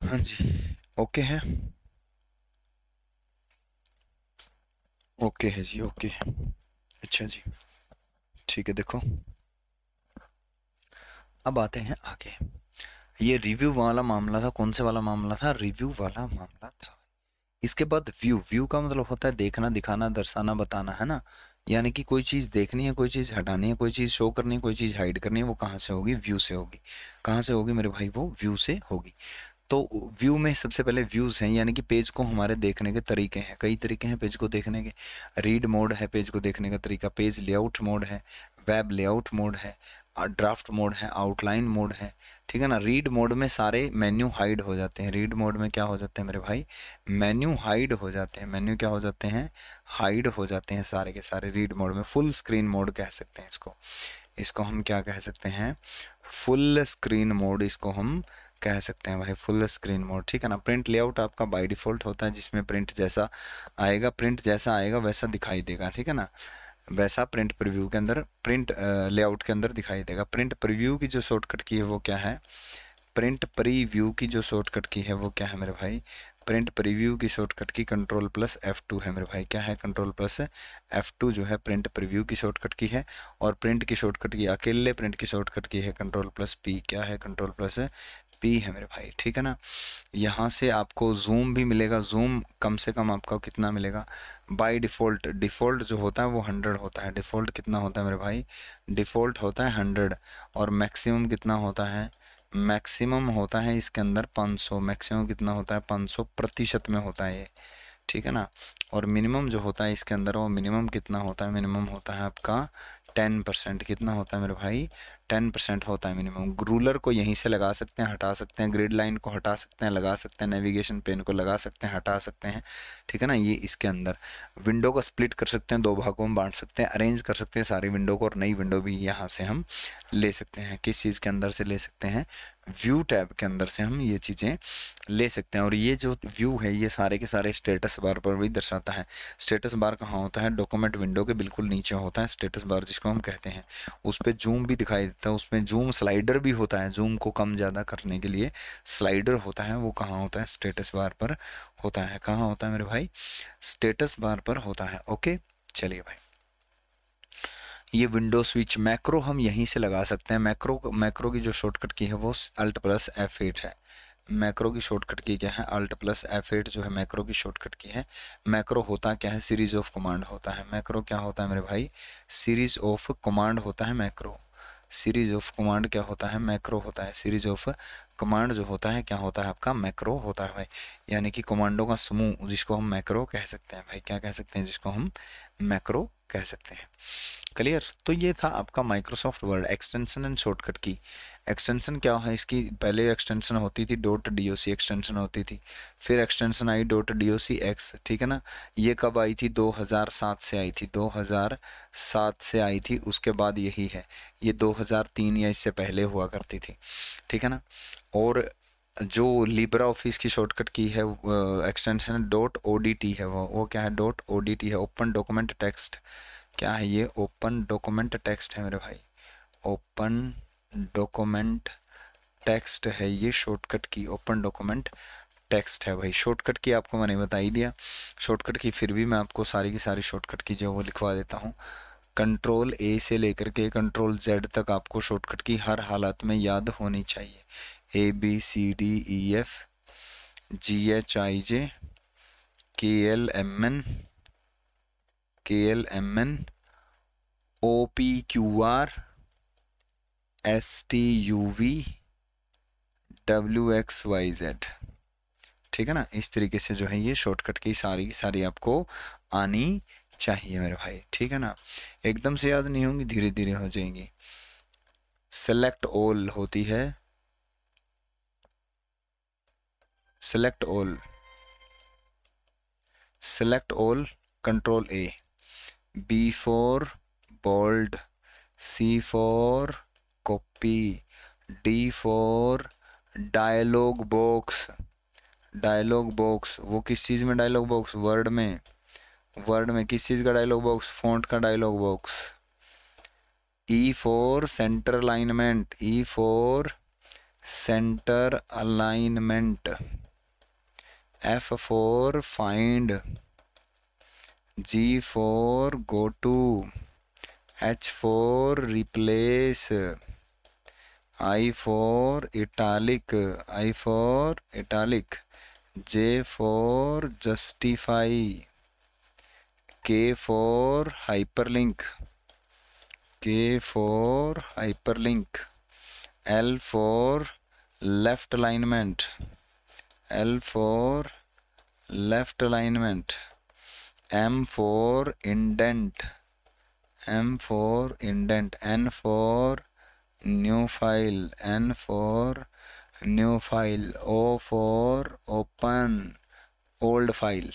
हाँ जी ओके है ओके है जी ओके अच्छा जी ठीक है देखो अब आते हैं आगे ये रिव्यू वाला मामला था कौन से वाला मामला था रिव्यू वाला मामला था इसके बाद व्यू व्यू का मतलब होता है देखना दिखाना दर्शाना बताना है ना यानी कि कोई चीज़ देखनी है कोई चीज़ हटानी है कोई चीज़ शो करनी है कोई चीज़ हाइड करनी है वो कहाँ से होगी व्यू से होगी कहाँ से होगी मेरे भाई वो व्यू से होगी तो व्यू में सबसे पहले व्यूज़ हैं यानी कि पेज को हमारे देखने के तरीके हैं कई तरीके हैं पेज को देखने के रीड मोड है पेज को देखने का तरीका पेज लेआउट मोड है वेब लेआउट मोड है ड्राफ्ट मोड है आउटलाइन मोड है ठीक है ना रीड मोड में सारे मेन्यू हाइड हो जाते हैं रीड मोड में क्या हो जाते हैं मेरे भाई मेन्यू हाइड हो जाते हैं मेन्यू क्या हो जाते हैं हाइड हो जाते हैं सारे के सारे रीड मोड में फुल स्क्रीन मोड कह सकते हैं इसको इसको हम क्या कह सकते हैं फुल स्क्रीन मोड इसको हम कह सकते हैं भाई फुल स्क्रीन मोड ठीक है ना प्रिंट लेआउट आपका बाय डिफ़ॉल्ट होता है जिसमें प्रिंट जैसा आएगा प्रिंट जैसा आएगा वैसा दिखाई देगा ठीक है ना वैसा प्रिंट प्रीव्यू के अंदर प्रिंट लेआउट के अंदर दिखाई देगा प्रिंट प्रीव्यू की जो शॉर्टकट की है वो क्या है प्रिंट प्रीव्यू की जो शॉर्टकट की है वो क्या है मेरे भाई प्रिंट प्रीव्यू की shortcut key control plus F two है मेरे भाई क्या है कंट्रोल प्लस एफ टू जो है प्रिंट प्रीव्यू की शॉर्टकट की है और प्रिंट की शॉर्टकट की अकेले प्रिंट की शॉर्टकट की है कंट्रोल प्लस पी क्या है कंट्रोल प्लस पी है मेरे भाई ठीक है ना यहाँ से आपको जूम भी मिलेगा जूम कम से कम आपका कितना मिलेगा बाय डिफ़ॉल्ट डिफ़ॉल्ट जो होता है वो हंड्रेड होता है डिफ़ॉल्ट कितना होता है मेरे भाई डिफ़ॉल्ट होता है हंड्रेड और मैक्सिमम कितना होता है मैक्सिमम होता है इसके अंदर पाँच मैक्सिमम कितना होता है पाँच प्रतिशत में होता है ये ठीक है ना और मिनिमम जो होता है इसके अंदर वो मिनिमम कितना होता है मिनिमम होता है आपका टेन परसेंट कितना होता है मेरे भाई टेन परसेंट होता है मिनिमम रूलर को यहीं से लगा सकते हैं हटा सकते हैं ग्रिड लाइन को हटा सकते हैं लगा सकते हैं नेविगेशन पेन को लगा सकते हैं हटा सकते हैं ठीक है ना ये इसके अंदर विंडो को स्प्लिट कर सकते हैं दो भागों में बांट सकते हैं अरेंज कर सकते हैं सारी विंडो को और नई विंडो भी यहाँ से हम ले सकते हैं किस चीज़ के अंदर से ले सकते हैं व्यू टैब के अंदर से हम ये चीज़ें ले सकते हैं और ये जो व्यू है ये सारे के सारे स्टेटस बार पर भी दर्शाता है स्टेटस बार कहाँ होता है डॉक्यूमेंट विंडो के बिल्कुल नीचे होता है स्टेटस बार जिसको हम कहते हैं उस पर जूम भी दिखाई देता है उसमें जूम स्लाइडर भी होता है जूम को कम ज़्यादा करने के लिए स्लाइडर होता है वो कहाँ होता है स्टेटस बार पर होता है कहाँ होता है मेरे भाई स्टेटस बार पर होता है ओके चलिए भाई ये विंडो स्विच मैक्रो हम यहीं से लगा सकते हैं मैक्रो मैक्रो की जो शॉर्टकट की है वो अल्ट प्लस एफ एट है मैक्रो की शॉर्टकट की क्या है अल्ट प्लस एफ एट जो है मैक्रो की शॉर्टकट की है मैक्रो होता क्या है सीरीज ऑफ कमांड होता है मैक्रो क्या होता है मेरे भाई सीरीज ऑफ कमांड होता है मैक्रो सीरीज ऑफ कमांड क्या होता है मैक्रो होता है सीरीज ऑफ कमांड जो होता है क्या होता है आपका मैक्रो होता है भाई यानी कि कमांडो का समूह जिसको हम मैक्रो कह सकते हैं भाई क्या कह सकते हैं जिसको हम मैक्रो कह सकते हैं क्लियर तो ये था आपका Microsoft Word extension and shortcut key extension क्या है इसकी पहले एक्सटेंशन होती थी डॉट डी एक्सटेंशन होती थी फिर एक्सटेंशन आई डॉट डी एक्स ठीक है ना ये कब आई थी 2007 से आई थी 2007 से आई थी उसके बाद यही है ये 2003 या इससे पहले हुआ करती थी ठीक है ना और जो लिब्रा ऑफिस की शॉर्टकट की है एक्सटेंशन डॉट ओ है वो वो क्या है डॉट ओ है ओपन डॉक्यूमेंट टेक्स्ट क्या है ये ओपन डॉक्यूमेंट टेक्स्ट है मेरे भाई ओपन डॉक्यूमेंट टेक्स्ट है ये शॉर्टकट की ओपन डॉक्यूमेंट टेक्स्ट है भाई शॉर्टकट की आपको मैंने बता ही दिया शॉर्टकट की फिर भी मैं आपको सारी की सारी शॉर्टकट की जो वो लिखवा देता हूँ कंट्रोल ए से लेकर के कंट्रोल जेड तक आपको शॉर्टकट की हर हालत में याद होनी चाहिए A B C D E F G H I J K L M N K L M N O P Q R S T U V W X Y Z ठीक है ना इस तरीके से जो है ये शॉर्टकट की सारी की सारी आपको आनी चाहिए मेरे भाई ठीक है ना एकदम से याद नहीं होंगी धीरे धीरे हो जाएंगी सेलेक्ट ऑल होती है select all select all control A B4 bold, C4 copy, D4 for dialogue box dialogue box वो किस चीज़ में डायलॉग बॉक्स वर्ड में वर्ड में किस चीज़ का डायलॉग बॉक्स फॉन्ट का dialogue box E four centre alignment E four centre alignment F four find G4 go to, H4 replace, I4 italic, I4 italic, J4 justify, K4 hyperlink, K4 hyperlink, L4 left alignment, L4 left alignment. M 4 indent, M 4 indent, N 4 new file, N 4 new file, O4 open, old file,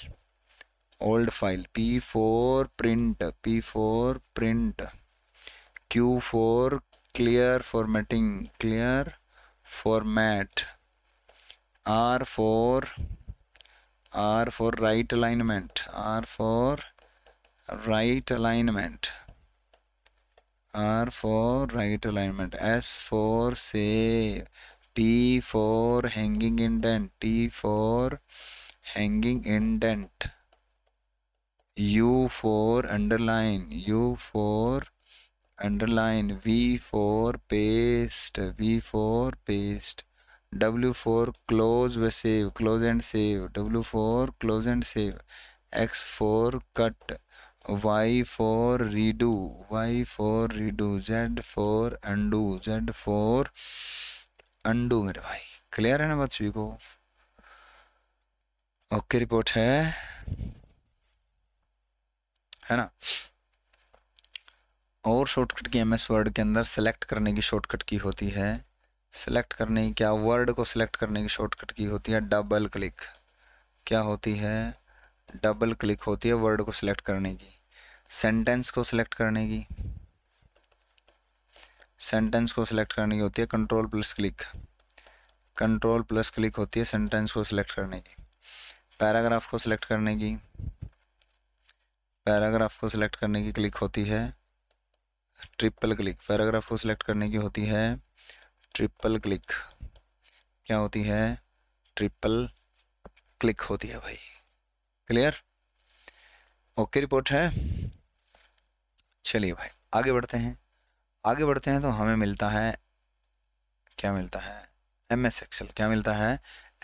old file, P 4 print, P 4 print, Q 4 clear formatting, clear format, R 4 R for right alignment R for right alignment R for right alignment S for save T for hanging indent T for hanging indent U for underline U for underline V for paste V for paste W4 close व save close and save W4 close and save X4 cut Y4 redo Y4 redo Z4 undo Z4 undo मेरे भाई clear है ना बात सभी को okay report है है ना और शॉर्टकट की एमएस वर्ड के अंदर सेलेक्ट करने की शॉर्टकट की होती है सेलेक्ट करने की क्या वर्ड को सेलेक्ट करने की शॉर्टकट की होती है डबल क्लिक क्या होती है डबल क्लिक होती है वर्ड को सिलेक्ट करने की सेंटेंस को सिलेक्ट करने की सेंटेंस को सिलेक्ट करने की होती है control plus click control plus click होती है सेंटेंस को सिलेक्ट करने की पैराग्राफ को सिलेक्ट करने की पैराग्राफ को सिलेक्ट करने की क्लिक होती है ट्रिपल क्लिक पैराग्राफ को सिलेक्ट करने की होती है ट्रिपल क्लिक क्या होती है ट्रिपल क्लिक होती है भाई क्लियर ओके रिपोर्ट है चलिए भाई आगे बढ़ते हैं आगे बढ़ते हैं तो हमें मिलता है क्या मिलता है एम एस एक्सेल क्या मिलता है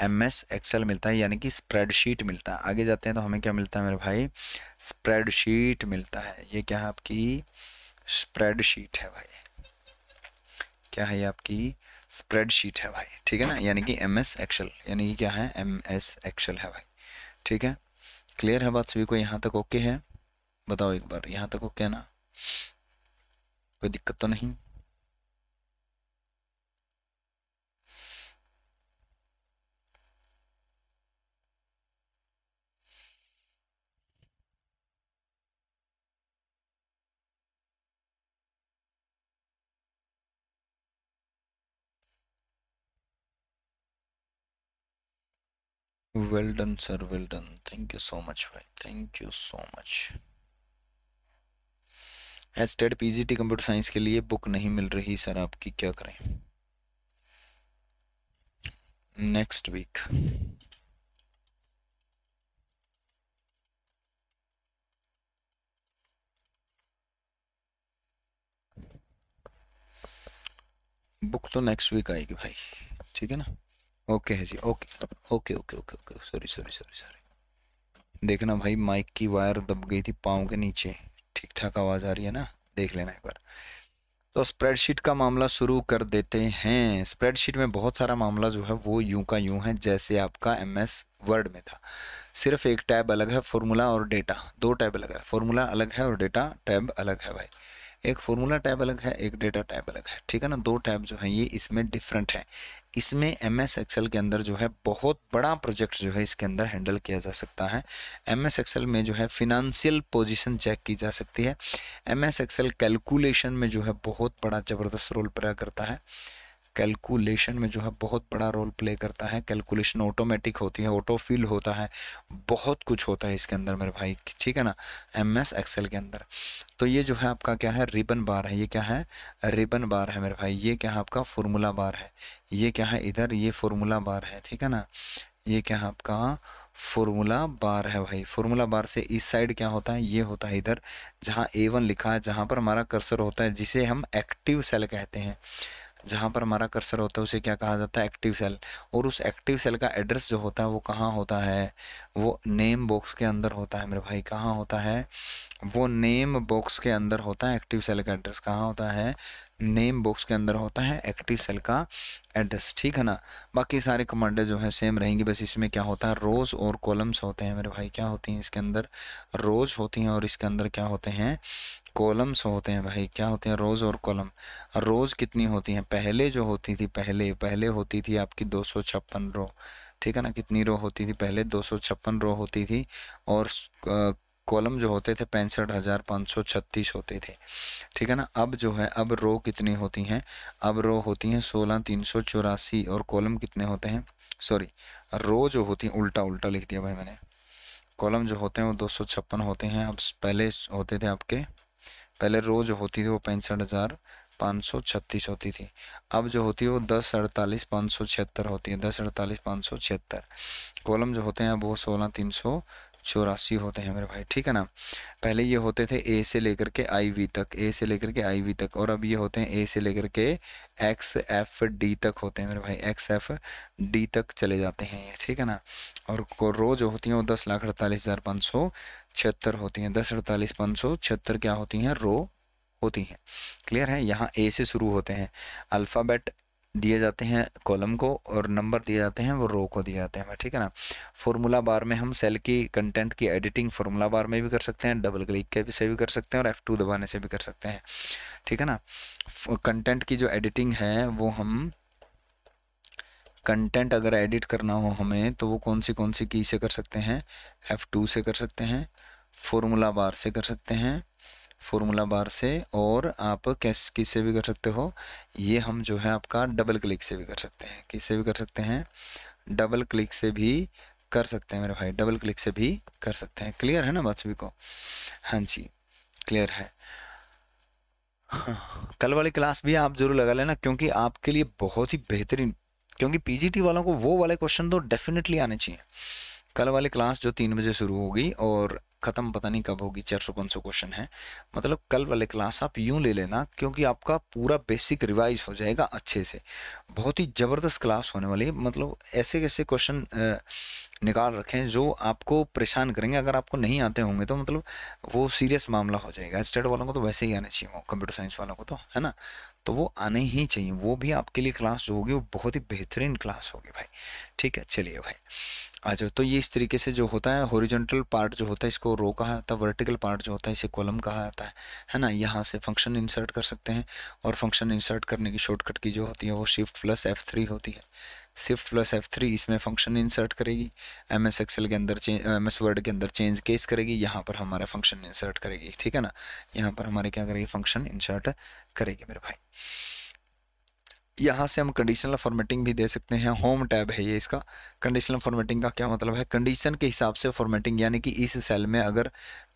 एम एस एक्सेल मिलता है यानी कि स्प्रेडशीट मिलता है आगे जाते हैं तो हमें क्या मिलता है मेरे भाई स्प्रेडशीट मिलता है ये क्या है आपकी स्प्रेडशीट है भाई क्या है ये आपकी स्प्रेडशीट है भाई ठीक है ना यानी कि एम एस एक्सल यानी कि क्या है एम एस एक्सल है भाई ठीक है क्लियर है बात सभी को यहाँ तक ओके है बताओ एक बार यहाँ तक ओके है ना कोई दिक्कत तो नहीं well done sir well done thank you so much भाई थैंक यू सो मच एस टेड पीजीटी कंप्यूटर साइंस के लिए बुक नहीं मिल रही सर आपकी क्या करें नेक्स्ट वीक बुक तो नेक्स्ट वीक आएगी भाई ठीक है ना ओके है जी okay okay okay okay okay sorry sorry sorry sorry देखना भाई माइक की वायर दब गई थी पाँव के नीचे ठीक ठाक आवाज़ आ रही है ना देख लेना एक बार तो स्प्रेडशीट का मामला शुरू कर देते हैं स्प्रेडशीट में बहुत सारा मामला जो है वो यूं का यूं है जैसे आपका एम एस वर्ड में था सिर्फ एक टैब अलग है फॉर्मूला और डेटा दो टैब अलग है फॉर्मूला अलग है और डेटा टैब अलग है भाई एक फॉर्मूला टैब अलग है एक डेटा टैब अलग है ठीक है ना दो टैब जो है ये इसमें डिफरेंट है इसमें एम एस एक्सेल के अंदर जो है बहुत बड़ा प्रोजेक्ट जो है इसके अंदर हैंडल किया जा सकता है एम एस एक्सेल में जो है फिनंशियल पोजीशन चेक की जा सकती है एम एस एक्सेल कैलकुलेशन में जो है बहुत बड़ा ज़बरदस्त रोल प्ले करता है कैलकुलेशन में जो है बहुत बड़ा रोल प्ले करता है कैलकुलेशन ऑटोमेटिक होती है ऑटो फिल होता है बहुत कुछ होता है इसके अंदर मेरे भाई ठीक है ना एम एस एक्सेल के अंदर तो ये जो है आपका क्या है रिबन बार है ये क्या है रिबन बार है मेरे भाई ये क्या है आपका फॉर्मूला बार है ये क्या है इधर ये फॉर्मूला बार है ठीक है ना ये क्या है आपका फॉर्मूला बार है भाई फॉर्मूला बार से इस साइड क्या होता है ये होता है इधर जहाँ ए वन लिखा है जहाँ पर हमारा कर्सर होता है जिसे हम एक्टिव सेल कहते हैं जहाँ पर हमारा कर्सर होता है उसे क्या कहा जाता है एक्टिव सेल और उस एक्टिव सेल का एड्रेस जो होता है वो कहाँ होता है वो नेम बॉक्स के अंदर होता है मेरे भाई कहाँ होता है वो नेम बॉक्स के अंदर होता है एक्टिव सेल का एड्रेस कहाँ होता है नेम बॉक्स के अंदर होता है एक्टिव सेल का एड्रेस ठीक है ना बाकी सारे कमांडे जो हैं सेम रहेंगे बस इसमें क्या होता है रोज़ और कॉलम्स होते हैं मेरे भाई क्या होती हैं इसके अंदर रोज़ होती हैं और इसके अंदर क्या होते हैं कॉलम्स होते हैं भाई क्या होते हैं रोज़ और कॉलम रोज़ कितनी होती हैं पहले जो होती थी पहले पहले होती थी आपकी दो सौ छप्पन रो ठीक है ना कितनी रो होती थी पहले दो सौ छप्पन रो होती थी और कॉलम जो होते थे पैंसठ हज़ार पाँच सौ छत्तीस होते थे ठीक है ना अब जो है अब रो कितनी होती हैं अब रो होती हैं सोलह तीन सौ चौरासी और कॉलम कितने होते हैं सॉरी रो जो होती हैं उल्टा उल्टा लिख दिया भाई मैंने कॉलम जो होते हैं वो दो सौ छप्पन होते हैं अब पहले होते थे आपके पहले रो जो होती थी वो पैंसठ हज़ार पाँच सौ छत्तीस होती थी अब जो होती है वो दस अड़तालीस पाँच सौ छिहत्तर होती है दस अड़तालीस पाँच सौ छिहत्तर कॉलम जो होते हैं अब वो सोलह तीन सौ चौरासी होते हैं मेरे भाई ठीक है ना पहले ये होते थे ए से लेकर के आई वी तक ए से लेकर के आई वी तक और अब ये होते हैं ए से लेकर के एक्स एफ डी तक होते हैं मेरे भाई एक्स एफ डी तक चले जाते हैं ये ठीक है ना और रो जो होती हैं वो दस लाख अड़तालीस हज़ार पाँच सौ छिहत्तर होती हैं दस अड़तालीस पाँच सौ छिहत्तर क्या होती हैं रो होती हैं क्लियर है यहाँ ए से शुरू होते हैं अल्फ़ाबेट दिए जाते हैं कॉलम को और नंबर दिए जाते हैं वो रो को दिए जाते हैं ठीक है ना फॉर्मूला बार में हम सेल की कंटेंट की एडिटिंग फॉर्मूला बार में भी कर सकते हैं डबल क्लिक के भी से भी कर सकते हैं और एफ़ टू दबाने से भी कर सकते हैं ठीक है ना कंटेंट की जो एडिटिंग है वो हम कंटेंट अगर एडिट करना हो हमें तो वो कौन सी कौन सी की से कर सकते हैं एफ़ टू से कर सकते हैं फॉर्मूला बार से कर सकते हैं फॉर्मूला बार से और आप कैस किससे भी कर सकते हो ये हम जो है आपका डबल क्लिक से भी कर सकते हैं किससे भी कर सकते हैं डबल क्लिक से भी कर सकते हैं मेरे भाई डबल क्लिक से भी कर सकते हैं क्लियर है ना बात सभी को हाँ जी क्लियर है हाँ, कल वाली क्लास भी आप जरूर लगा लेना क्योंकि आपके लिए बहुत ही बेहतरीन क्योंकि पीजीटी वालों को वो वाले क्वेश्चन तो डेफिनेटली आने चाहिए कल वाली क्लास जो तीन बजे शुरू होगी और ख़त्म पता नहीं कब होगी चार सौ पाँच सौ क्वेश्चन है मतलब कल वाले क्लास आप यूँ ले लेना क्योंकि आपका पूरा बेसिक रिवाइज हो जाएगा अच्छे से बहुत ही ज़बरदस्त क्लास होने वाली है मतलब ऐसे कैसे क्वेश्चन निकाल रखें जो आपको परेशान करेंगे अगर आपको नहीं आते होंगे तो मतलब वो सीरियस मामला हो जाएगा स्टेट e वालों को तो वैसे ही आने चाहिए वो कंप्यूटर साइंस वालों को तो है ना तो वो आने ही चाहिए वो भी आपके लिए क्लास जो होगी वो बहुत ही बेहतरीन क्लास होगी भाई ठीक है चलिए भाई अच्छा तो ये इस तरीके से जो होता है हॉरिजॉन्टल पार्ट जो होता है इसको रो कहा जाता है वर्टिकल पार्ट जो होता है इसे कॉलम कहा जाता है है ना यहाँ से फंक्शन इंसर्ट कर सकते हैं और फंक्शन इंसर्ट करने की शॉर्टकट की जो होती है वो शिफ्ट प्लस एफ थ्री होती है शिफ्ट प्लस एफ थ्री इसमें फंक्शन इंसर्ट करेगी एम एस एक्सेल के अंदर एम एस वर्ड के अंदर चेंज केस करेगी यहाँ पर हमारा फंक्शन इंसर्ट करेगी ठीक है ना यहाँ पर हमारे क्या करेगी फंक्शन इंसर्ट करेगी मेरे भाई यहाँ से हम कंडीशनल फॉर्मेटिंग भी दे सकते हैं होम टैब है ये इसका कंडीशनल फॉर्मेटिंग का क्या मतलब है कंडीशन के हिसाब से फॉर्मेटिंग यानी कि इस सेल में अगर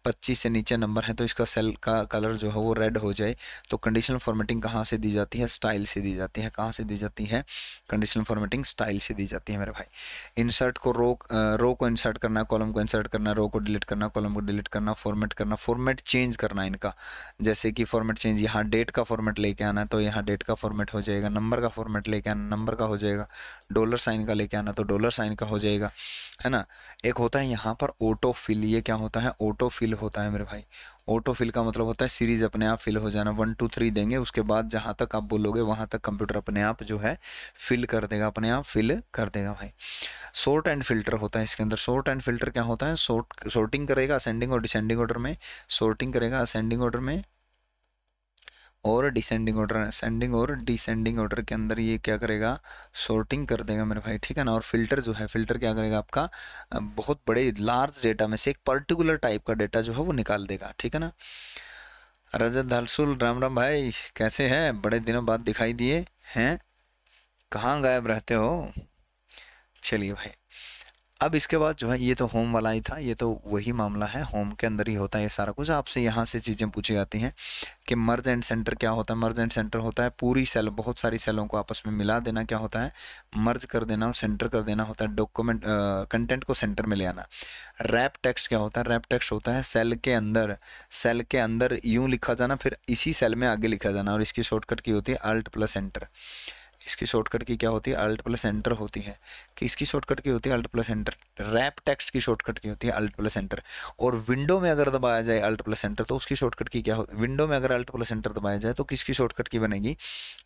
पच्चीस से नीचे नंबर है तो इसका सेल का कलर जो है वो रेड हो जाए तो कंडीशनल फॉर्मेटिंग कहाँ से दी जाती है स्टाइल से दी जाती है कहाँ से दी जाती है कंडीशनल फॉर्मेटिंग स्टाइल से दी जाती है मेरे भाई इंसर्ट को रो रो को इंसर्ट करना कॉलम को इंसर्ट करना रो को डिलीट करना कॉलम को डिलीट करना फॉर्मेट करना फॉर्मेट चेंज करना इनका जैसे कि फॉर्मेट चेंज यहाँ डेट का फॉर्मेट लेके आना तो यहाँ डेट का फॉर्मेट हो जाएगा नंबर का फॉर्मेट लेके आना नंबर का हो जाएगा डॉलर साइन का लेके आना तो डॉलर साइन का हो जाएगा है ना एक होता है यहाँ पर ऑटो फिल ये क्या होता है ऑटो फिल फिल होता है मेरे भाई ऑटो फिल का मतलब होता है सीरीज अपने आप फिल हो जाना वन टू थ्री देंगे उसके बाद जहाँ तक आप बोलोगे वहाँ तक कंप्यूटर अपने आप जो है फिल कर देगा अपने आप फिल कर देगा भाई शॉर्ट एंड फिल्टर होता है इसके अंदर शॉर्ट एंड फिल्टर क्या होता है सॉर्ट सॉर्टिंग करेगा असेंडिंग और डिसेंडिंग ऑर्डर में सॉर्टिंग करेगा असेंडिंग ऑर्डर में और डिसेंडिंग ऑर्डर असेंडिंग और डिसेंडिंग ऑर्डर के अंदर ये क्या करेगा सॉर्टिंग कर देगा मेरे भाई ठीक है ना और फिल्टर जो है फिल्टर क्या करेगा आपका बहुत बड़े लार्ज डेटा में से एक पर्टिकुलर टाइप का डेटा जो है वो निकाल देगा ठीक है ना रजत धालसुल राम राम भाई कैसे हैं बड़े दिनों बाद दिखाई दिए हैं कहाँ गायब रहते हो चलिए भाई अब इसके बाद जो है ये तो होम वाला ही था ये तो वही मामला है होम के अंदर ही होता है ये सारा कुछ आपसे यहाँ से चीज़ें पूछी जाती हैं कि मर्ज एंड सेंटर क्या होता है मर्ज एंड सेंटर होता है पूरी सेल बहुत सारी सेलों को आपस में मिला देना क्या होता है मर्ज कर देना सेंटर कर देना होता है डॉक्यूमेंट कंटेंट को सेंटर में ले आना रैप टेक्स्ट क्या होता है रैप टेक्स्ट होता है सेल के अंदर सेल के अंदर यूँ लिखा जाना फिर इसी सेल में आगे लिखा जाना और इसकी शॉर्टकट की होती है अल्ट प्लस एंटर इसकी शॉर्टकट की क्या होती है अल्ट प्लस एंटर होती है कि इसकी शॉर्टकट की होती है alt plus enter wrap text की शॉर्टकट की होती है अल्ट प्लस एंटर और विंडो में अगर दबाया जाए अल्ट प्लस एंटर तो उसकी शॉर्टकट की क्या होती है विंडो में अगर अल्ट प्लस एंटर दबाया जाए तो किसकी शॉर्टकट की बनेगी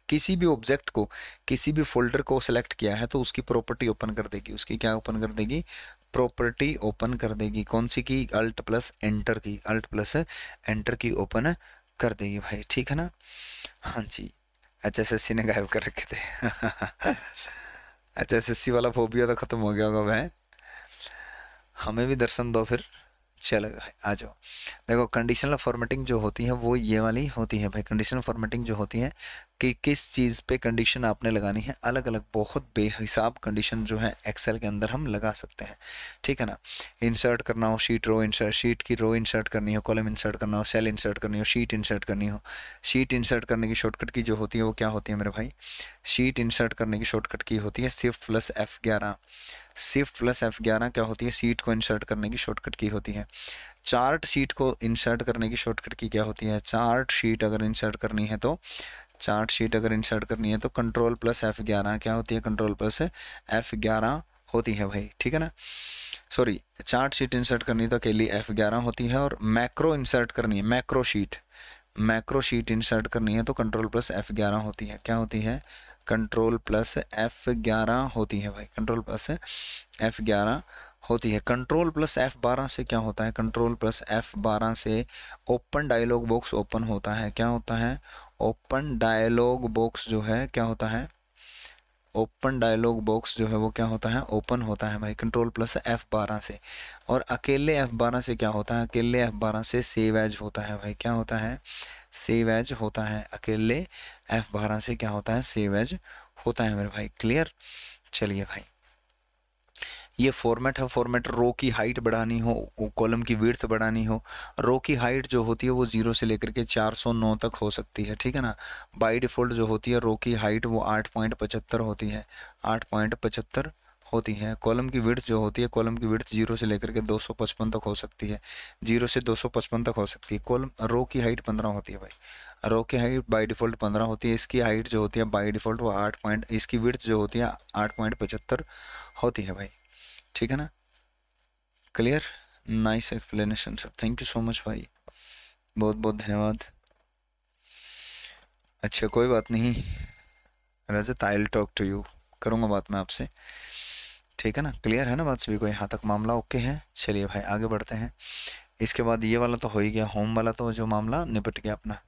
किसी भी ऑब्जेक्ट को किसी भी फोल्डर को सेलेक्ट किया है तो उसकी प्रॉपर्टी ओपन कर देगी उसकी क्या ओपन कर देगी प्रॉपर्टी ओपन कर देगी कौन सी key alt plus enter key alt plus enter key open कर देगी भाई ठीक है ना हाँ जी अच्छा सस्सी ने गायब कर रखे थे अच्छा सस्सी वाला फोबिया तो ख़त्म हो गया होगा भाई हमें भी दर्शन दो फिर चलो आ जाओ देखो कंडीशनल फॉर्मेटिंग जो होती है वो ये वाली होती है भाई कंडीशनल फॉर्मेटिंग जो होती है कि किस चीज़ पे कंडीशन आपने लगानी है अलग अलग बहुत बेहिसाब कंडीशन जो है एक्सेल के अंदर हम लगा सकते हैं ठीक है ना इंसर्ट करना हो शीट रो इंसर्ट शीट की रो इंसर्ट करनी हो कॉलम इंसर्ट करना हो सेल इंसर्ट करनी हो शीट इंसर्ट करनी हो शीट इंसर्ट करने की शॉर्टकट की जो होती है वो क्या होती है मेरे भाई शीट इंसर्ट करने की शॉर्टकट की होती है सिर्फ प्लस एफ़ ग्यारह सिर्फ प्लस एफ़ ग्यारह क्या होती है सीट को इंसर्ट करने की शॉर्टकट की होती है चार्ट शीट को इंसर्ट करने की शॉर्टकट की क्या होती है चार्ट शीट अगर इंसर्ट करनी है तो चार्ट शीट अगर इंसर्ट करनी है तो कंट्रोल प्लस एफ ग्यारह क्या होती है कंट्रोल प्लस एफ ग्यारह होती है भाई ठीक है ना सॉरी चार्ट शीट इंसर्ट करनी तो अकेली एफ ग्यारह होती है और मैक्रो इंसर्ट करनी है macro sheet macro sheet insert करनी है तो कंट्रोल प्लस एफ ग्यारह होती है क्या होती है कंट्रोल प्लस एफ ग्यारह होती है भाई कंट्रोल प्लस एफ ग्यारह होती है कंट्रोल प्लस एफ़ बारह से क्या होता है कंट्रोल प्लस एफ़ बारह से ओपन डायलॉग बॉक्स ओपन होता है क्या होता है ओपन डायलॉग बॉक्स जो है क्या होता है ओपन डायलॉग बॉक्स जो है वो क्या होता है ओपन होता है भाई कंट्रोल प्लस एफ़ बारह से और अकेले एफ़ बारह से क्या होता है अकेले एफ़ बारह से सेव एज होता है भाई क्या होता है सेव एज होता है अकेले एफ़ बारह से क्या होता है सेव एज होता है मेरे भाई क्लियर चलिए भाई ये फॉर्मेट है फॉर्मेट रो की हाइट बढ़ानी हो कॉलम की विर्थ बढ़ानी हो रो की हाइट जो होती है वो जीरो से लेकर के 409 तक हो सकती है ठीक है ना बाई डिफ़ॉल्ट जो होती है रो की हाइट वो 8.75 होती है 8.75 होती है कॉलम की विर्थ जो होती है कॉलम की विर्थ जीरो से लेकर के 255 तक हो सकती है जीरो से 255 तक हो सकती है कॉलम रो की हाइट पंद्रह होती है भाई रो की हाइट बाई डिफ़ॉल्ट पंद्रह होती है इसकी हाइट जो होती है बाई डिफ़ॉल्ट वो आठ पॉइंट इसकी विर्थ जो होती है पचहत्तर होती है भाई ठीक है ना clear nice explanation sir thank you so much भाई बहुत बहुत धन्यवाद अच्छा कोई बात नहीं Rajat I talk to you करूँगा बात मैं आपसे ठीक है ना क्लियर है ना बात सभी को यहाँ तक मामला ओके है चलिए भाई आगे बढ़ते हैं इसके बाद ये वाला तो हो ही गया होम वाला तो जो मामला निपट गया अपना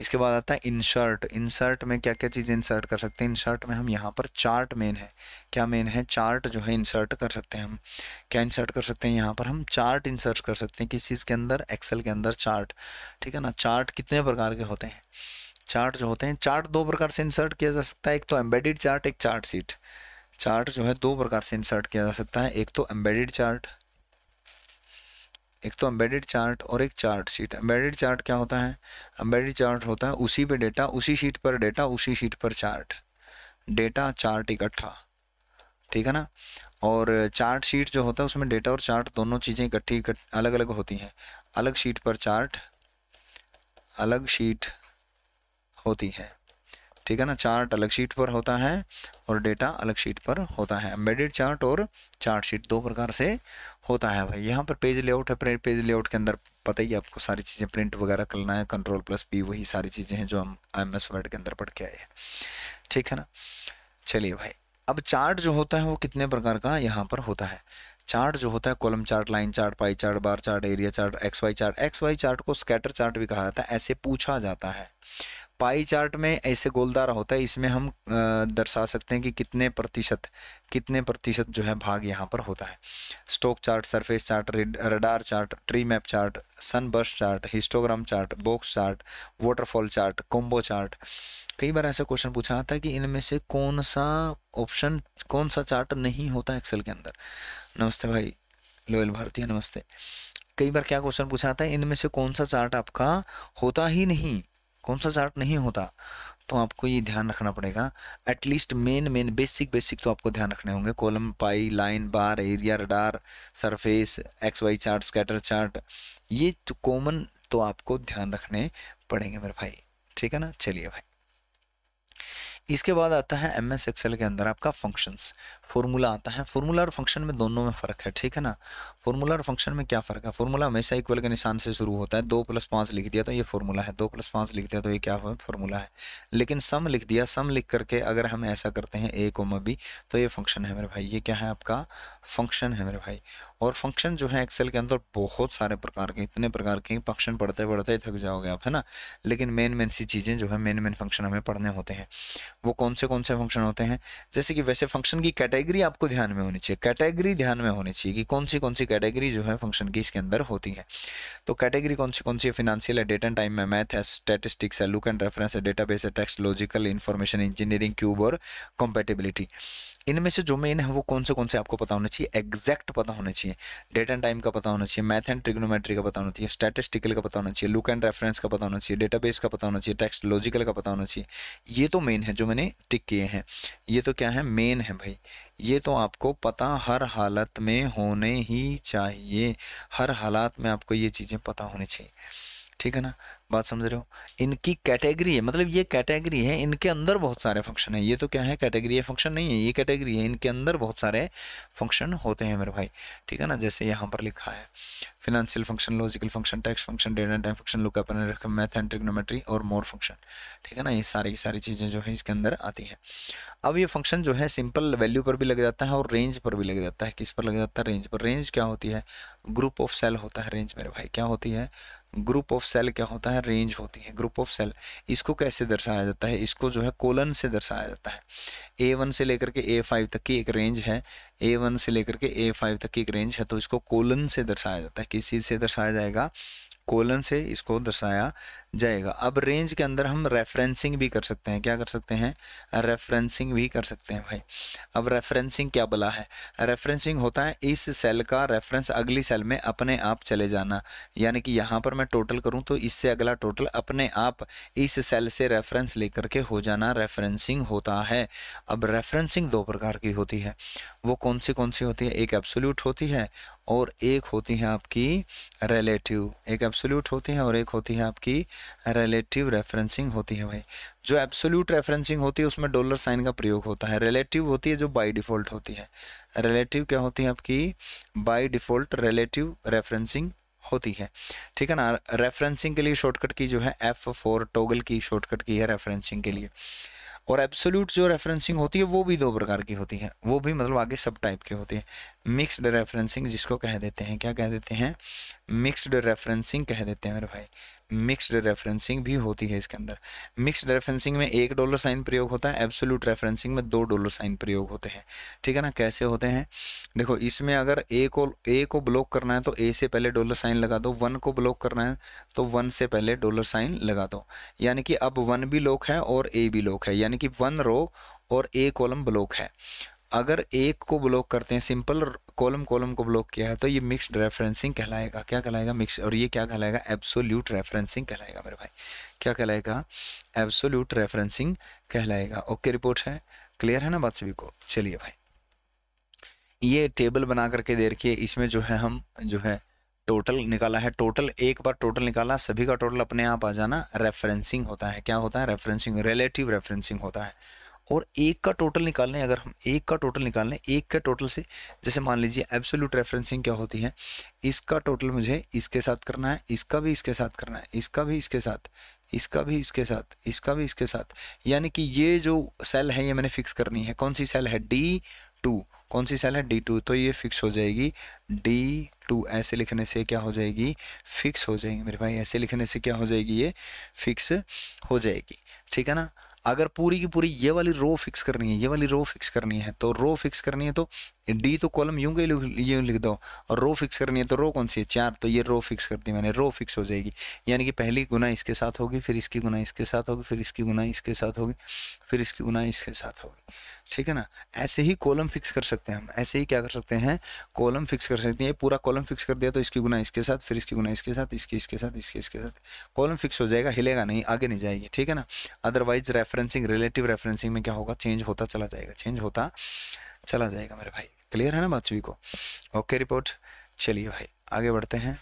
इसके बाद आता है इंसर्ट इंसर्ट में क्या क्या चीज़ें इंसर्ट कर सकते हैं इंसर्ट में हम यहाँ पर चार्ट मेन है क्या मेन है चार्ट जो है इंसर्ट कर सकते हैं हम क्या इंसर्ट कर सकते हैं यहाँ पर हम चार्ट इंसर्ट कर सकते हैं किस चीज़ के अंदर एक्सेल के अंदर चार्ट ठीक है ना चार्ट कितने प्रकार के होते हैं चार्ट जो होते हैं चार्ट दो प्रकार से इंसर्ट किया जा सकता है एक तो एम्बेडिड चार्ट एक चार्ट सीट चार्ट जो है दो प्रकार से इंसर्ट किया जा सकता है एक तो एम्बेडिड चार्ट एक तो एम्बेडेड चार्ट और एक चार्ट शीट एम्बेडेड चार्ट क्या होता है एम्बेडेड चार्ट होता है उसी पे डेटा उसी शीट पर डेटा उसी शीट पर चार्ट डेटा चार्ट इकट्ठा ठीक है ना और चार्ट शीट जो होता है उसमें डेटा और चार्ट दोनों चीज़ें इकट्ठी अलग अलग होती हैं अलग शीट पर चार्ट अलग शीट होती है ठीक है ना चार्ट अलग शीट पर होता है और डेटा अलग शीट पर होता है एम्बेडेड चार्ट और चार्ट शीट दो प्रकार से होता है भाई यहाँ पर पेज लेआउट है पेज लेआउट के अंदर पता ही आपको सारी चीज़ें प्रिंट वगैरह करना है कंट्रोल प्लस पी वही सारी चीज़ें हैं जो हम एम एस वर्ड के अंदर पढ़ के आए हैं ठीक है ना चलिए भाई अब चार्ट जो होता है वो कितने प्रकार का यहाँ पर होता है चार्ट जो होता है column chart line chart pie chart bar chart area chart X Y chart X Y chart को स्कैटर चार्ट भी कहा जाता है ऐसे पूछा जाता है पाई चार्ट में ऐसे गोलदार होता है इसमें हम दर्शा सकते हैं कि कितने प्रतिशत कितने प्रतिशत जो है भाग यहाँ पर होता है stock chart surface chart radar chart treemap chart sunburst chart histogram chart box chart waterfall chart combo chart कई बार ऐसा क्वेश्चन पूछा जाता है कि इनमें से कौन सा ऑप्शन कौन सा चार्ट नहीं होता एक्सेल के अंदर नमस्ते भाई लोयल भारतीय नमस्ते कई बार क्या क्वेश्चन पूछा जाता है इनमें से कौन सा चार्ट आपका होता ही नहीं कौन सा चार्ट नहीं होता तो आपको ये ध्यान रखना पड़ेगा at least main main basic basic तो आपको ध्यान रखने होंगे column pie line bar area radar surface X Y chart scatter chart ये कॉमन तो, तो आपको ध्यान रखने पड़ेंगे मेरे भाई ठीक है ना चलिए भाई इसके बाद आता है एम एस एक्सेल के अंदर आपका फंक्शंस फॉर्मूला आता है फॉर्मूला और फंक्शन में दोनों में फ़र्क है ठीक है ना फॉर्मूला और फंक्शन में क्या फ़र्क है फॉर्मूला हमेशा इक्वल के निशान से शुरू होता है दो प्लस पाँच लिख दिया तो ये फॉर्मूला है दो प्लस पाँच लिख दिया तो ये क्या फॉर्मूला है लेकिन सम लिख दिया सम लिख करके अगर हम ऐसा करते हैं ए कोमा बी तो ये फंक्शन है मेरे भाई ये क्या है आपका फंक्शन है मेरे भाई और फंक्शन जो है एक्सेल के अंदर बहुत सारे प्रकार के इतने प्रकार के फंक्शन पढ़ते पढ़ते ही थक जाओगे आप है ना लेकिन मेन मेन सी चीज़ें जो है मेन मेन फंक्शन हमें पढ़ने होते हैं वो कौन से कौन से फंक्शन होते हैं जैसे कि वैसे फंक्शन की कैटेगरी आपको ध्यान में होनी चाहिए कैटेगरी ध्यान में होनी चाहिए कि कौन सी कौन सी कैटेगरी जो है फंक्शन की इसके अंदर होती है तो कैटेगरी कौन सी कौन सी है है डेट एंड टाइम में मैथ है स्टेटिस्टिक्स है लुक एंड रेफरेंस है बेस है text logical information engineering cube और कंपेटेबिलिटी इनमें से जो मेन है वो कौन से कौन से आपको पता होना चाहिए एग्जैक्ट पता होना चाहिए डेट एंड टाइम का पता होना चाहिए मैथ एंड ट्रिग्नोमेट्री का पता होना चाहिए स्टैटिस्टिकल का पता होना चाहिए लुक एंड रेफरेंस का पता होना चाहिए डेटाबेस का पता होना चाहिए टेक्स्ट लॉजिकल का पता होना चाहिए ये तो मेन है जो मैंने टिक किए हैं ये तो क्या है मेन है भाई ये तो आपको पता हर हालत में होने ही चाहिए हर हालात में आपको ये चीज़ें पता होनी चाहिए ठीक है ना बात समझ रहे हो इनकी कैटेगरी है मतलब ये कैटेगरी है इनके अंदर बहुत सारे फंक्शन है ये तो क्या है कैटेगरी है फंक्शन नहीं है ये कैटेगरी है इनके अंदर बहुत सारे फंक्शन होते हैं मेरे भाई ठीक है ना जैसे यहाँ पर लिखा है financial function logical function text function data time function lookup math and trigonometry और मोर फंक्शन ठीक है ना ये सारी की सारी चीज़ें जो है इसके अंदर आती हैं अब ये फंक्शन जो है सिंपल वैल्यू पर भी लग जाता है और रेंज पर भी लग जाता है किस पर लग जाता है रेंज पर रेंज क्या होती है ग्रुप ऑफ सेल होता है रेंज मेरे भाई क्या होती है ग्रुप ऑफ सेल क्या होता है रेंज होती है ग्रुप ऑफ सेल इसको कैसे दर्शाया जाता है इसको जो है कोलन से दर्शाया जाता है ए वन से लेकर के ए फाइव तक की एक रेंज है ए वन से लेकर के ए फाइव तक की एक रेंज है तो इसको कोलन से दर्शाया जाता है किस चीज़ से दर्शाया जाएगा कोलन से इसको दर्शाया जाएगा अब रेंज के अंदर हम रेफरेंसिंग भी कर सकते हैं क्या कर सकते हैं रेफरेंसिंग भी कर सकते हैं भाई अब रेफरेंसिंग क्या बोला है रेफरेंसिंग होता है इस सेल का रेफरेंस अगली सेल में अपने आप चले जाना यानी कि यहाँ पर मैं टोटल करूँ तो इससे अगला टोटल अपने आप इस सेल से रेफरेंस लेकर के हो जाना रेफरेंसिंग होता है अब रेफरेंसिंग दो प्रकार की होती है वो कौन सी कौन सी होती है एक एब्सोल्यूट होती है और एक होती हैं आपकी रिलेटिव एक एब्सोल्यूट होती हैं और एक होती है आपकी रिलेटिव रेफरेंसिंग होती है भाई जो एब्सोल्यूट रेफरेंसिंग होती है उसमें डॉलर साइन का प्रयोग होता है रिलेटिव होती है जो बाय डिफ़ॉल्ट होती है रिलेटिव क्या होती है आपकी बाय डिफ़ॉल्ट रिलेटिव रेफरेंसिंग होती है ठीक है ना रेफरेंसिंग के लिए शॉर्टकट की जो है F four toggle key shortcut key है रेफरेंसिंग के लिए और एब्सोल्यूट जो रेफरेंसिंग होती है वो भी दो प्रकार की होती है वो भी मतलब आगे सब टाइप की होती है मिक्सड रेफरेंसिंग जिसको कह देते हैं क्या कह देते हैं मिक्सड रेफरेंसिंग कह देते हैं मेरे भाई मिक्सड रेफरेंसिंग भी होती है इसके अंदर मिक्सड रेफरेंसिंग में एक डॉलर साइन प्रयोग होता है एब्सोल्यूट रेफरेंसिंग में दो डॉलर साइन प्रयोग होते हैं ठीक है ना कैसे होते हैं देखो इसमें अगर ए को ए को ब्लॉक करना है तो ए से पहले डॉलर साइन लगा दो वन को ब्लॉक करना है तो वन से पहले डॉलर साइन लगा दो यानी कि अब वन भी लॉक है और ए भी लॉक है यानी कि वन रो और ए कॉलम ब्लॉक है अगर एक को ब्लॉक करते हैं सिंपल कॉलम कॉलम को ब्लॉक किया है तो ये मिक्स्ड रेफरेंसिंग कहलाएगा क्या कहलाएगा मिक्स और ये क्या कहलाएगा एब्सोल्यूट रेफरेंसिंग कहलाएगा मेरे भाई क्या कहलाएगा एब्सोल्यूट रेफरेंसिंग कहलाएगा ओके रिपोर्ट है क्लियर है ना बात सभी को चलिए भाई ये टेबल बना करके दे रखिए इसमें जो है हम जो है टोटल निकाला है टोटल एक बार टोटल निकाला सभी का टोटल अपने आप आ जाना रेफरेंसिंग होता है क्या होता है रेफरेंसिंग रिलेटिव रेफरेंसिंग होता है और एक का टोटल निकाल लें अगर हम एक का टोटल निकाल लें एक का टोटल से जैसे मान लीजिए एब्सोल्यूट रेफरेंसिंग क्या होती है इसका टोटल मुझे इसके साथ करना है इसका भी इसके साथ करना है इसका भी इसके साथ इसका भी इसके साथ इसका भी इसके साथ यानी कि ये जो सेल है ये मैंने फिक्स करनी है कौन सी सेल है डी टू कौन सी सेल है डी टू तो ये फिक्स हो जाएगी डी टू ऐसे लिखने से क्या हो जाएगी फिक्स हो जाएगी मेरे भाई ऐसे लिखने से क्या हो जाएगी ये फिक्स हो जाएगी ठीक है ना अगर पूरी की पूरी ये वाली रो फिक्स करनी है ये वाली रो फिक्स करनी है तो रो फिक्स करनी है तो डी तो कॉलम यूं के यूं लिख दो और रो फिक्स करनी है तो रो कौन सी है चार तो ये रो फिक्स कर दी मैंने रो फिक्स हो जाएगी यानी कि पहली गुना इसके साथ होगी फिर इसकी गुना इसके साथ होगी फिर इसकी गुना इसके साथ होगी फिर इसकी गुना इसके साथ होगी ठीक है ना ऐसे ही कॉलम फिक्स कर सकते हैं हम ऐसे ही क्या कर सकते हैं कॉलम फिक्स कर सकते हैं पूरा कॉलम फिक्स कर दिया तो इसकी गुना इसके साथ फिर इसकी गुना इसके साथ इसके इसके साथ इसके इसके साथ कॉलम फिक्स हो जाएगा हिलेगा नहीं आगे नहीं जाएगी ठीक है ना अदरवाइज रेफरेंसिंग रिलेटिव रेफरेंसिंग में क्या होगा चेंज होता चला जाएगा चेंज होता चला जाएगा मेरे भाई क्लियर है ना बात सभी को ओके रिपोर्ट चलिए भाई आगे बढ़ते हैं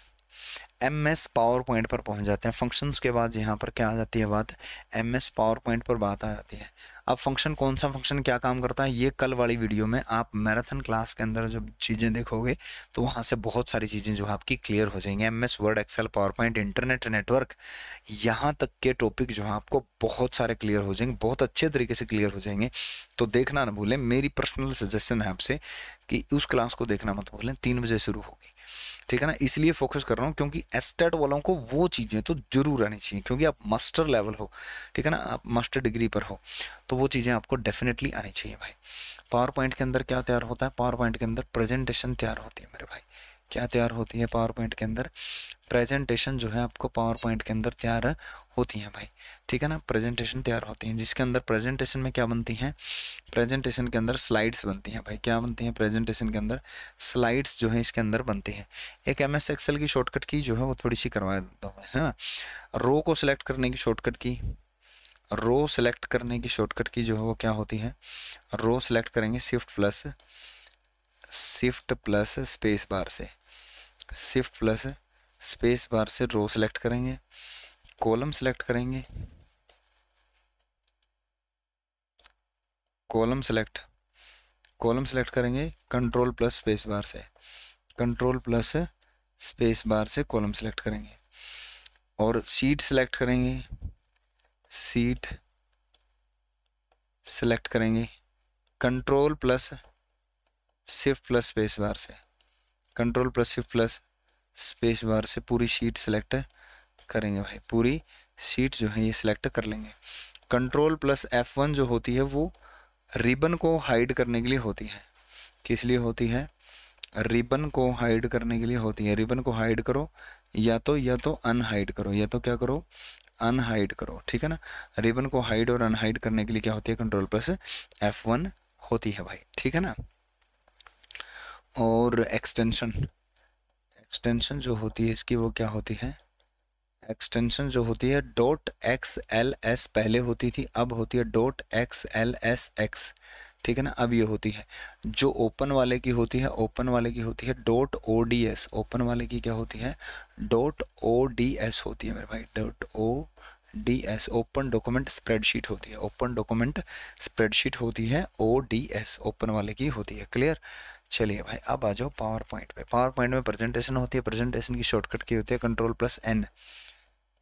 एम एस पावर पॉइंट पर पहुंच जाते हैं फंक्शंस के बाद यहाँ पर क्या आ जाती है बात एम एस पावर पॉइंट पर बात आ जाती है अब फंक्शन कौन सा फंक्शन क्या काम करता है ये कल वाली वीडियो में आप मैराथन क्लास के अंदर जब चीज़ें देखोगे तो वहाँ से बहुत सारी चीज़ें जो आपकी क्लियर हो जाएंगी M S Word Excel PowerPoint internet network यहाँ तक के टॉपिक जो है आपको बहुत सारे क्लियर हो जाएंगे बहुत अच्छे तरीके से क्लियर हो जाएंगे तो देखना ना भूलें मेरी पर्सनल सजेशन है आपसे कि उस क्लास को देखना मत भूलें तीन बजे शुरू होगी ठीक है ना इसलिए फोकस कर रहा हूँ क्योंकि एस्टेट वालों को वो चीज़ें तो जरूर आनी चाहिए क्योंकि आप मास्टर लेवल हो ठीक है ना आप मास्टर डिग्री पर हो तो वो चीज़ें आपको डेफिनेटली आनी चाहिए भाई पावर पॉइंट के अंदर क्या तैयार होता है पावर पॉइंट के अंदर प्रेजेंटेशन तैयार होती है मेरे भाई क्या तैयार होती है पावर पॉइंट के अंदर प्रेजेंटेशन जो है आपको पावर पॉइंट के अंदर तैयार होती है भाई ठीक है ना प्रेजेंटेशन तैयार होती हैं जिसके अंदर प्रेजेंटेशन में क्या बनती हैं प्रेजेंटेशन के अंदर स्लाइड्स बनती हैं भाई क्या बनती हैं प्रेजेंटेशन के अंदर स्लाइड्स जो है इसके अंदर बनती हैं एक एम एस की शॉर्टकट की जो है वो थोड़ी सी करवा देता हूँ है ना रो को सिलेक्ट करने की शॉर्टकट की रो सेलेक्ट करने की शॉर्टकट की जो है वो क्या होती है रो सेलेक्ट करेंगे shift plus shift plus space bar से शिफ्ट प्लस स्पेस बार से रो सेलेक्ट करेंगे कॉलम सेलेक्ट करेंगे कॉलम सेलेक्ट कॉलम सेलेक्ट करेंगे कंट्रोल प्लस स्पेस बार से कंट्रोल प्लस स्पेस बार से कॉलम सेलेक्ट करेंगे और सीट सेलेक्ट करेंगे सीट सेलेक्ट करेंगे control plus shift plus space bar से control plus shift plus space bar से पूरी सीट सेलेक्ट करेंगे भाई पूरी सीट जो है ये सिलेक्ट कर लेंगे कंट्रोल प्लस एफ वन जो होती है वो रिबन को हाइड करने के लिए होती है किस लिए होती है रिबन को हाइड करने के लिए होती है रिबन को हाइड करो या तो या तो अनहाइड करो या तो क्या करो अनहाइड करो ठीक है ना रिबन को हाइड और अनहाइड करने के लिए क्या होती है कंट्रोल प्लस एफ वन होती है भाई ठीक है ना और एक्सटेंशन एक्सटेंशन जो होती है इसकी वो क्या होती है एक्सटेंशन जो होती है डॉट एक्स एल एस पहले होती थी अब होती है dot X L S X ठीक है ना अब ये होती है जो ओपन वाले की होती है ओपन वाले की होती है dot O D S open वाले की क्या होती है डॉट ओ डी एस होती है मेरे भाई dot O D S open document spreadsheet होती है ओपन डॉक्यूमेंट स्प्रेडशीट होती है ओ डी एस ओपन वाले की होती है क्लियर चलिए भाई अब आ जाओ पावर पॉइंट पे पावर पॉइंट में प्रेजेंटेशन होती है प्रेजेंटेशन की शॉर्टकट की होती है कंट्रोल प्लस एन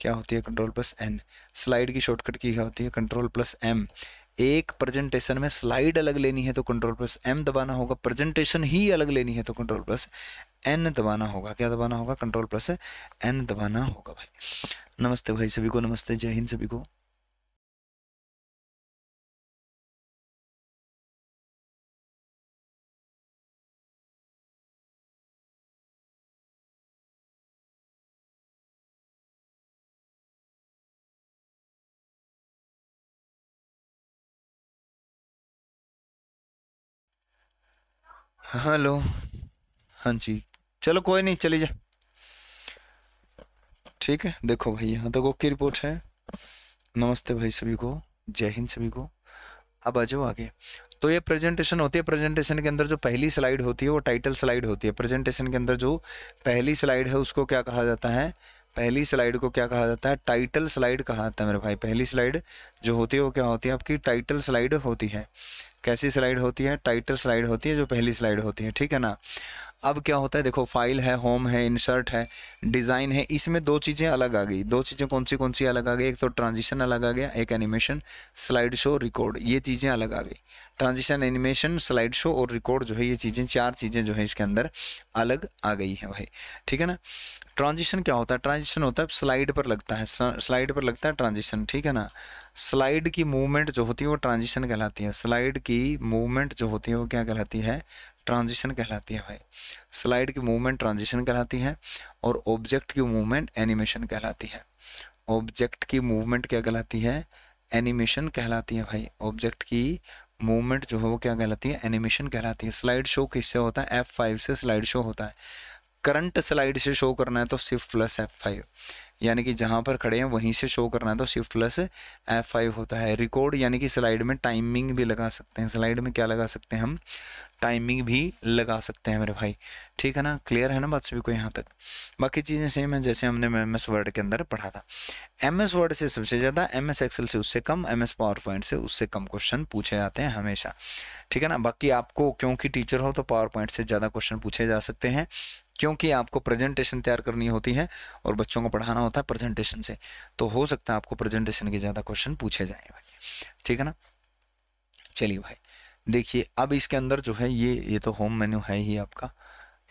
क्या होती है कंट्रोल प्लस एन स्लाइड की शॉर्टकट की क्या होती है कंट्रोल प्लस एम एक प्रेजेंटेशन में स्लाइड अलग लेनी है तो कंट्रोल प्लस एम दबाना होगा प्रेजेंटेशन ही अलग लेनी है तो कंट्रोल प्लस एन दबाना होगा क्या दबाना होगा कंट्रोल प्लस एन दबाना होगा भाई नमस्ते भाई सभी को नमस्ते जय हिंद सभी को हेलो हाँ जी चलो कोई नहीं चली जा ठीक है देखो भाई यहाँ तक तो ओके रिपोर्ट है नमस्ते भाई सभी को जय हिंद सभी को अब आ जाओ आगे तो ये प्रेजेंटेशन होती है प्रेजेंटेशन के अंदर जो पहली स्लाइड होती है वो टाइटल स्लाइड होती है प्रेजेंटेशन के अंदर जो पहली स्लाइड है उसको क्या कहा जाता है पहली स्लाइड को क्या कहा जाता है टाइटल स्लाइड कहा जाता है मेरे भाई पहली स्लाइड जो होती है वो क्या होती है आपकी टाइटल स्लाइड होती है कैसी स्लाइड होती है टाइटर स्लाइड होती है जो पहली स्लाइड होती है ठीक है ना अब क्या होता है देखो फाइल है होम है इंसर्ट है डिज़ाइन है इसमें दो चीज़ें अलग आ गई दो चीज़ें कौन सी कौन सी अलग आ गई एक तो ट्रांजिशन अलग आ गया एक एनिमेशन स्लाइड शो रिकॉर्ड ये चीज़ें अलग आ गई ट्रांजिशन एनिमेशन स्लाइड शो और रिकॉर्ड जो है ये चीज़ें चार चीज़ें जो है इसके अंदर अलग आ गई हैं भाई ठीक है ना ट्रांजिशन क्या होता है ट्रांजिशन होता है स्लाइड पर लगता है स्लाइड पर लगता है ट्रांजिशन ठीक है ना स्लाइड की मूवमेंट जो होती है वो ट्रांजिशन कहलाती है स्लाइड की मूवमेंट जो होती है वो क्या कहलाती है ट्रांजिशन कहलाती है भाई स्लाइड की मूवमेंट ट्रांजिशन कहलाती है और ऑब्जेक्ट की मूवमेंट एनिमेशन कहलाती है ऑब्जेक्ट की मूवमेंट क्या कहलाती है एनिमेशन कहलाती है भाई ऑब्जेक्ट की मूवमेंट जो है वो क्या कहलाती है एनिमेशन कहलाती है स्लाइड शो किससे होता है एफ फाइव से स्लाइड शो होता है करंट स्लाइड से शो करना है तो शिफ्ट प्लस एफ फाइव यानी कि जहाँ पर खड़े हैं वहीं से शो करना है तो शिफ्ट प्लस एफ फाइव होता है रिकॉर्ड यानी कि स्लाइड में टाइमिंग भी लगा सकते हैं स्लाइड में क्या लगा सकते हैं हम टाइमिंग भी लगा सकते हैं मेरे भाई ठीक है ना क्लियर है ना बात सभी को यहाँ तक बाकी चीज़ें सेम है जैसे हमने एम एस वर्ड के अंदर पढ़ा था एम एस वर्ड से सबसे ज़्यादा एम एस एक्सेल से उससे कम एम एस पावर पॉइंट से उससे कम क्वेश्चन पूछे जाते हैं हमेशा ठीक है ना बाकी आपको क्योंकि टीचर हो तो पावर पॉइंट से ज़्यादा क्वेश्चन पूछे जा सकते हैं क्योंकि आपको प्रेजेंटेशन तैयार करनी होती है और बच्चों को पढ़ाना होता है प्रेजेंटेशन से तो हो सकता है आपको प्रेजेंटेशन के ज़्यादा क्वेश्चन पूछे जाएँ भाई ठीक है ना चलिए भाई देखिए अब इसके अंदर जो है ये ये तो होम मेन्यू है ही आपका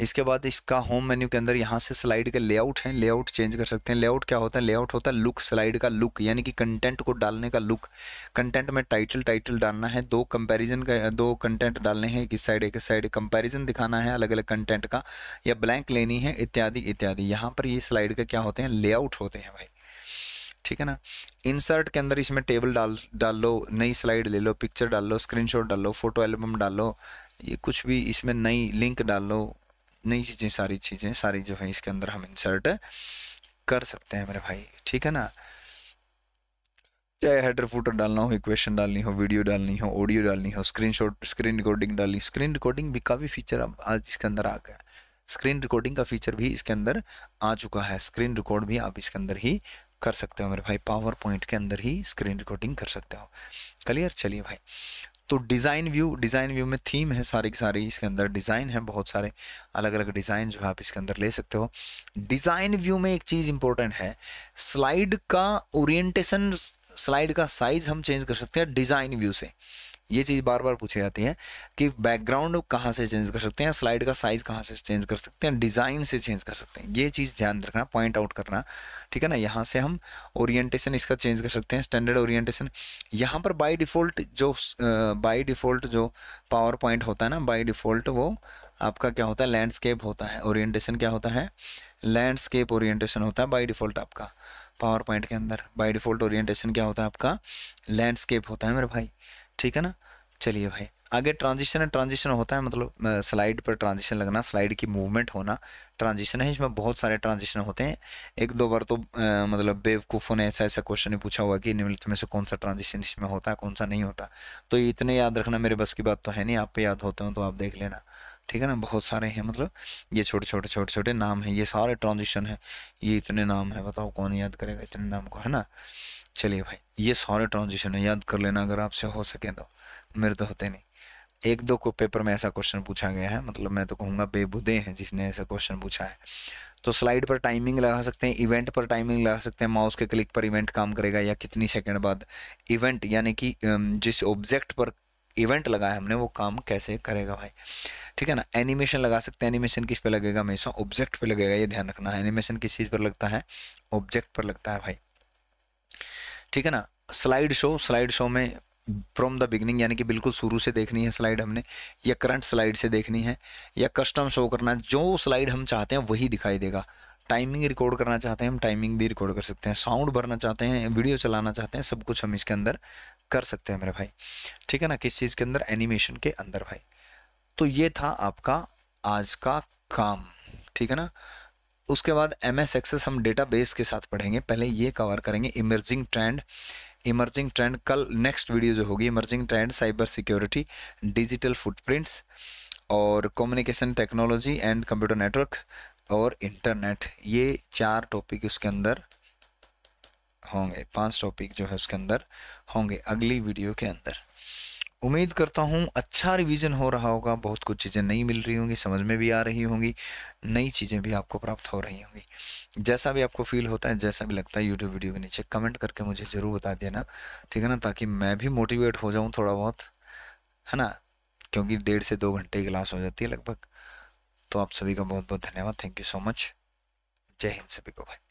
इसके बाद इसका होम मेन्यू के अंदर यहाँ से स्लाइड का लेआउट है लेआउट चेंज कर सकते हैं लेआउट क्या होता है लेआउट होता है लुक स्लाइड का लुक यानी कि कंटेंट को डालने का लुक कंटेंट में टाइटल टाइटल डालना है दो कंपैरिजन का दो कंटेंट डालने हैं एक साइड एक साइड कंपैरिजन दिखाना है अलग अलग कंटेंट का या ब्लैंक लेनी है इत्यादि इत्यादि यहाँ पर ये स्लाइड का क्या होते हैं लेआउट होते हैं भाई ठीक है ना इंसर्ट के अंदर इसमें टेबल डाल डाल लो नई स्लाइड ले लो पिक्चर डाल लो स्क्रीन डाल लो फोटो एल्बम डाल लो ये कुछ भी इसमें नई लिंक डाल लो नई चीज़ें सारी चीज़ें सारी जो है इसके अंदर हम इंसर्ट कर सकते हैं मेरे भाई ठीक है ना चाहे हेडर फूटर डालना हो इक्वेशन डालनी हो वीडियो डालनी हो ऑडियो डालनी हो स्क्रीन शॉट स्क्रीन रिकॉर्डिंग डालनी स्क्रीन रिकॉर्डिंग भी काफ़ी फीचर अब आज इसके अंदर आ गया स्क्रीन रिकॉर्डिंग का फीचर भी इसके अंदर आ चुका है स्क्रीन रिकॉर्ड भी आप इसके अंदर ही कर सकते हो मेरे भाई पावर पॉइंट के अंदर ही स्क्रीन रिकॉर्डिंग कर सकते हो क्लियर चलिए भाई तो डिज़ाइन व्यू डिज़ाइन व्यू में थीम है सारी की सारी इसके अंदर डिज़ाइन है बहुत सारे अलग अलग डिज़ाइन जो है आप इसके अंदर ले सकते हो डिज़ाइन व्यू में एक चीज़ इंपॉर्टेंट है स्लाइड का ओरिएंटेशन स्लाइड का साइज हम चेंज कर सकते हैं डिज़ाइन व्यू से ये चीज़ बार बार पूछी जाती है कि बैकग्राउंड कहाँ से चेंज कर सकते हैं स्लाइड का साइज कहाँ से चेंज कर सकते हैं डिज़ाइन से चेंज कर सकते हैं ये चीज़ ध्यान रखना पॉइंट आउट करना ठीक है ना यहाँ से हम ओरिएंटेशन इसका चेंज कर सकते हैं स्टैंडर्ड ओरिएंटेशन यहाँ पर बाय डिफ़ॉल्ट जो बाय डिफ़ॉल्ट जो पावर पॉइंट होता है ना बाई डिफ़ॉल्ट वो आपका क्या होता है लैंडस्केप होता है ओरिएंटेशन क्या होता है लैंडस्केप ओरिएंटेशन होता है बाई डिफ़ॉल्ट आपका पावर पॉइंट के अंदर बाई डिफ़ॉल्ट ओरिएंटेशन क्या होता है आपका लैंडस्केप होता है मेरे भाई ठीक है ना चलिए भाई आगे ट्रांजिशन है ट्रांजिशन होता है मतलब स्लाइड पर ट्रांजिशन लगना स्लाइड की मूवमेंट होना ट्रांजिशन है इसमें बहुत सारे ट्रांजिशन होते हैं एक दो बार तो आ, मतलब बेवकूफ़ों ने ऐसा ऐसा क्वेश्चन ही पूछा हुआ कि निम्नलिखित में से कौन सा ट्रांजिशन इसमें होता है कौन सा नहीं होता तो इतने याद रखना मेरे बस की बात तो है नहीं आप पे याद होते हो तो आप देख लेना ठीक है ना बहुत सारे हैं मतलब ये छोटे छोटे छोटे छोटे नाम हैं ये सारे ट्रांजिशन है ये इतने नाम है बताओ कौन याद करेगा इतने नाम को है ना चलिए भाई ये सारे ट्रांजिशन है याद कर लेना अगर आपसे हो सके तो मेरे तो होते नहीं एक दो को पेपर में ऐसा क्वेश्चन पूछा गया है मतलब मैं तो कहूँगा बेबुदे हैं जिसने ऐसा क्वेश्चन पूछा है तो स्लाइड पर टाइमिंग लगा सकते हैं इवेंट पर टाइमिंग लगा सकते हैं माउस के क्लिक पर इवेंट काम करेगा या कितनी सेकेंड बाद इवेंट यानी कि जिस ऑब्जेक्ट पर इवेंट लगाया हमने वो काम कैसे करेगा भाई ठीक है ना एनिमेशन लगा सकते हैं एनिमेशन किस पे लगेगा हमेशा ऑब्जेक्ट पे लगेगा ये ध्यान रखना है एनिमेशन किस चीज़ पर लगता है ऑब्जेक्ट पर लगता है भाई ठीक है ना स्लाइड शो स्लाइड शो में फ्रॉम द बिगनिंग यानी कि बिल्कुल शुरू से देखनी है स्लाइड हमने या करंट स्लाइड से देखनी है या कस्टम शो करना जो स्लाइड हम चाहते हैं वही दिखाई देगा टाइमिंग रिकॉर्ड करना चाहते हैं हम टाइमिंग भी रिकॉर्ड कर सकते हैं साउंड भरना चाहते हैं वीडियो चलाना चाहते हैं सब कुछ हम इसके अंदर कर सकते हैं मेरे भाई ठीक है ना किस चीज़ के अंदर एनिमेशन के अंदर भाई तो ये था आपका आज का काम ठीक है ना उसके बाद एम एस एक्सेस हम डेटा बेस के साथ पढ़ेंगे पहले ये कवर करेंगे इमर्जिंग ट्रेंड इमर्जिंग ट्रेंड कल नेक्स्ट वीडियो जो होगी emerging trend cyber security digital footprints और communication technology and computer network और इंटरनेट ये चार टॉपिक उसके अंदर होंगे पांच टॉपिक जो है उसके अंदर होंगे अगली वीडियो के अंदर उम्मीद करता हूँ अच्छा रिवीजन हो रहा होगा बहुत कुछ चीज़ें नई मिल रही होंगी समझ में भी आ रही होंगी नई चीज़ें भी आपको प्राप्त हो रही होंगी जैसा भी आपको फील होता है जैसा भी लगता है यूट्यूब वीडियो के नीचे कमेंट करके मुझे ज़रूर बता देना ठीक है ना ताकि मैं भी मोटिवेट हो जाऊँ थोड़ा बहुत है ना क्योंकि डेढ़ से दो घंटे की क्लास हो जाती है लगभग तो आप सभी का बहुत बहुत धन्यवाद थैंक यू सो मच जय हिंद सभी को भाई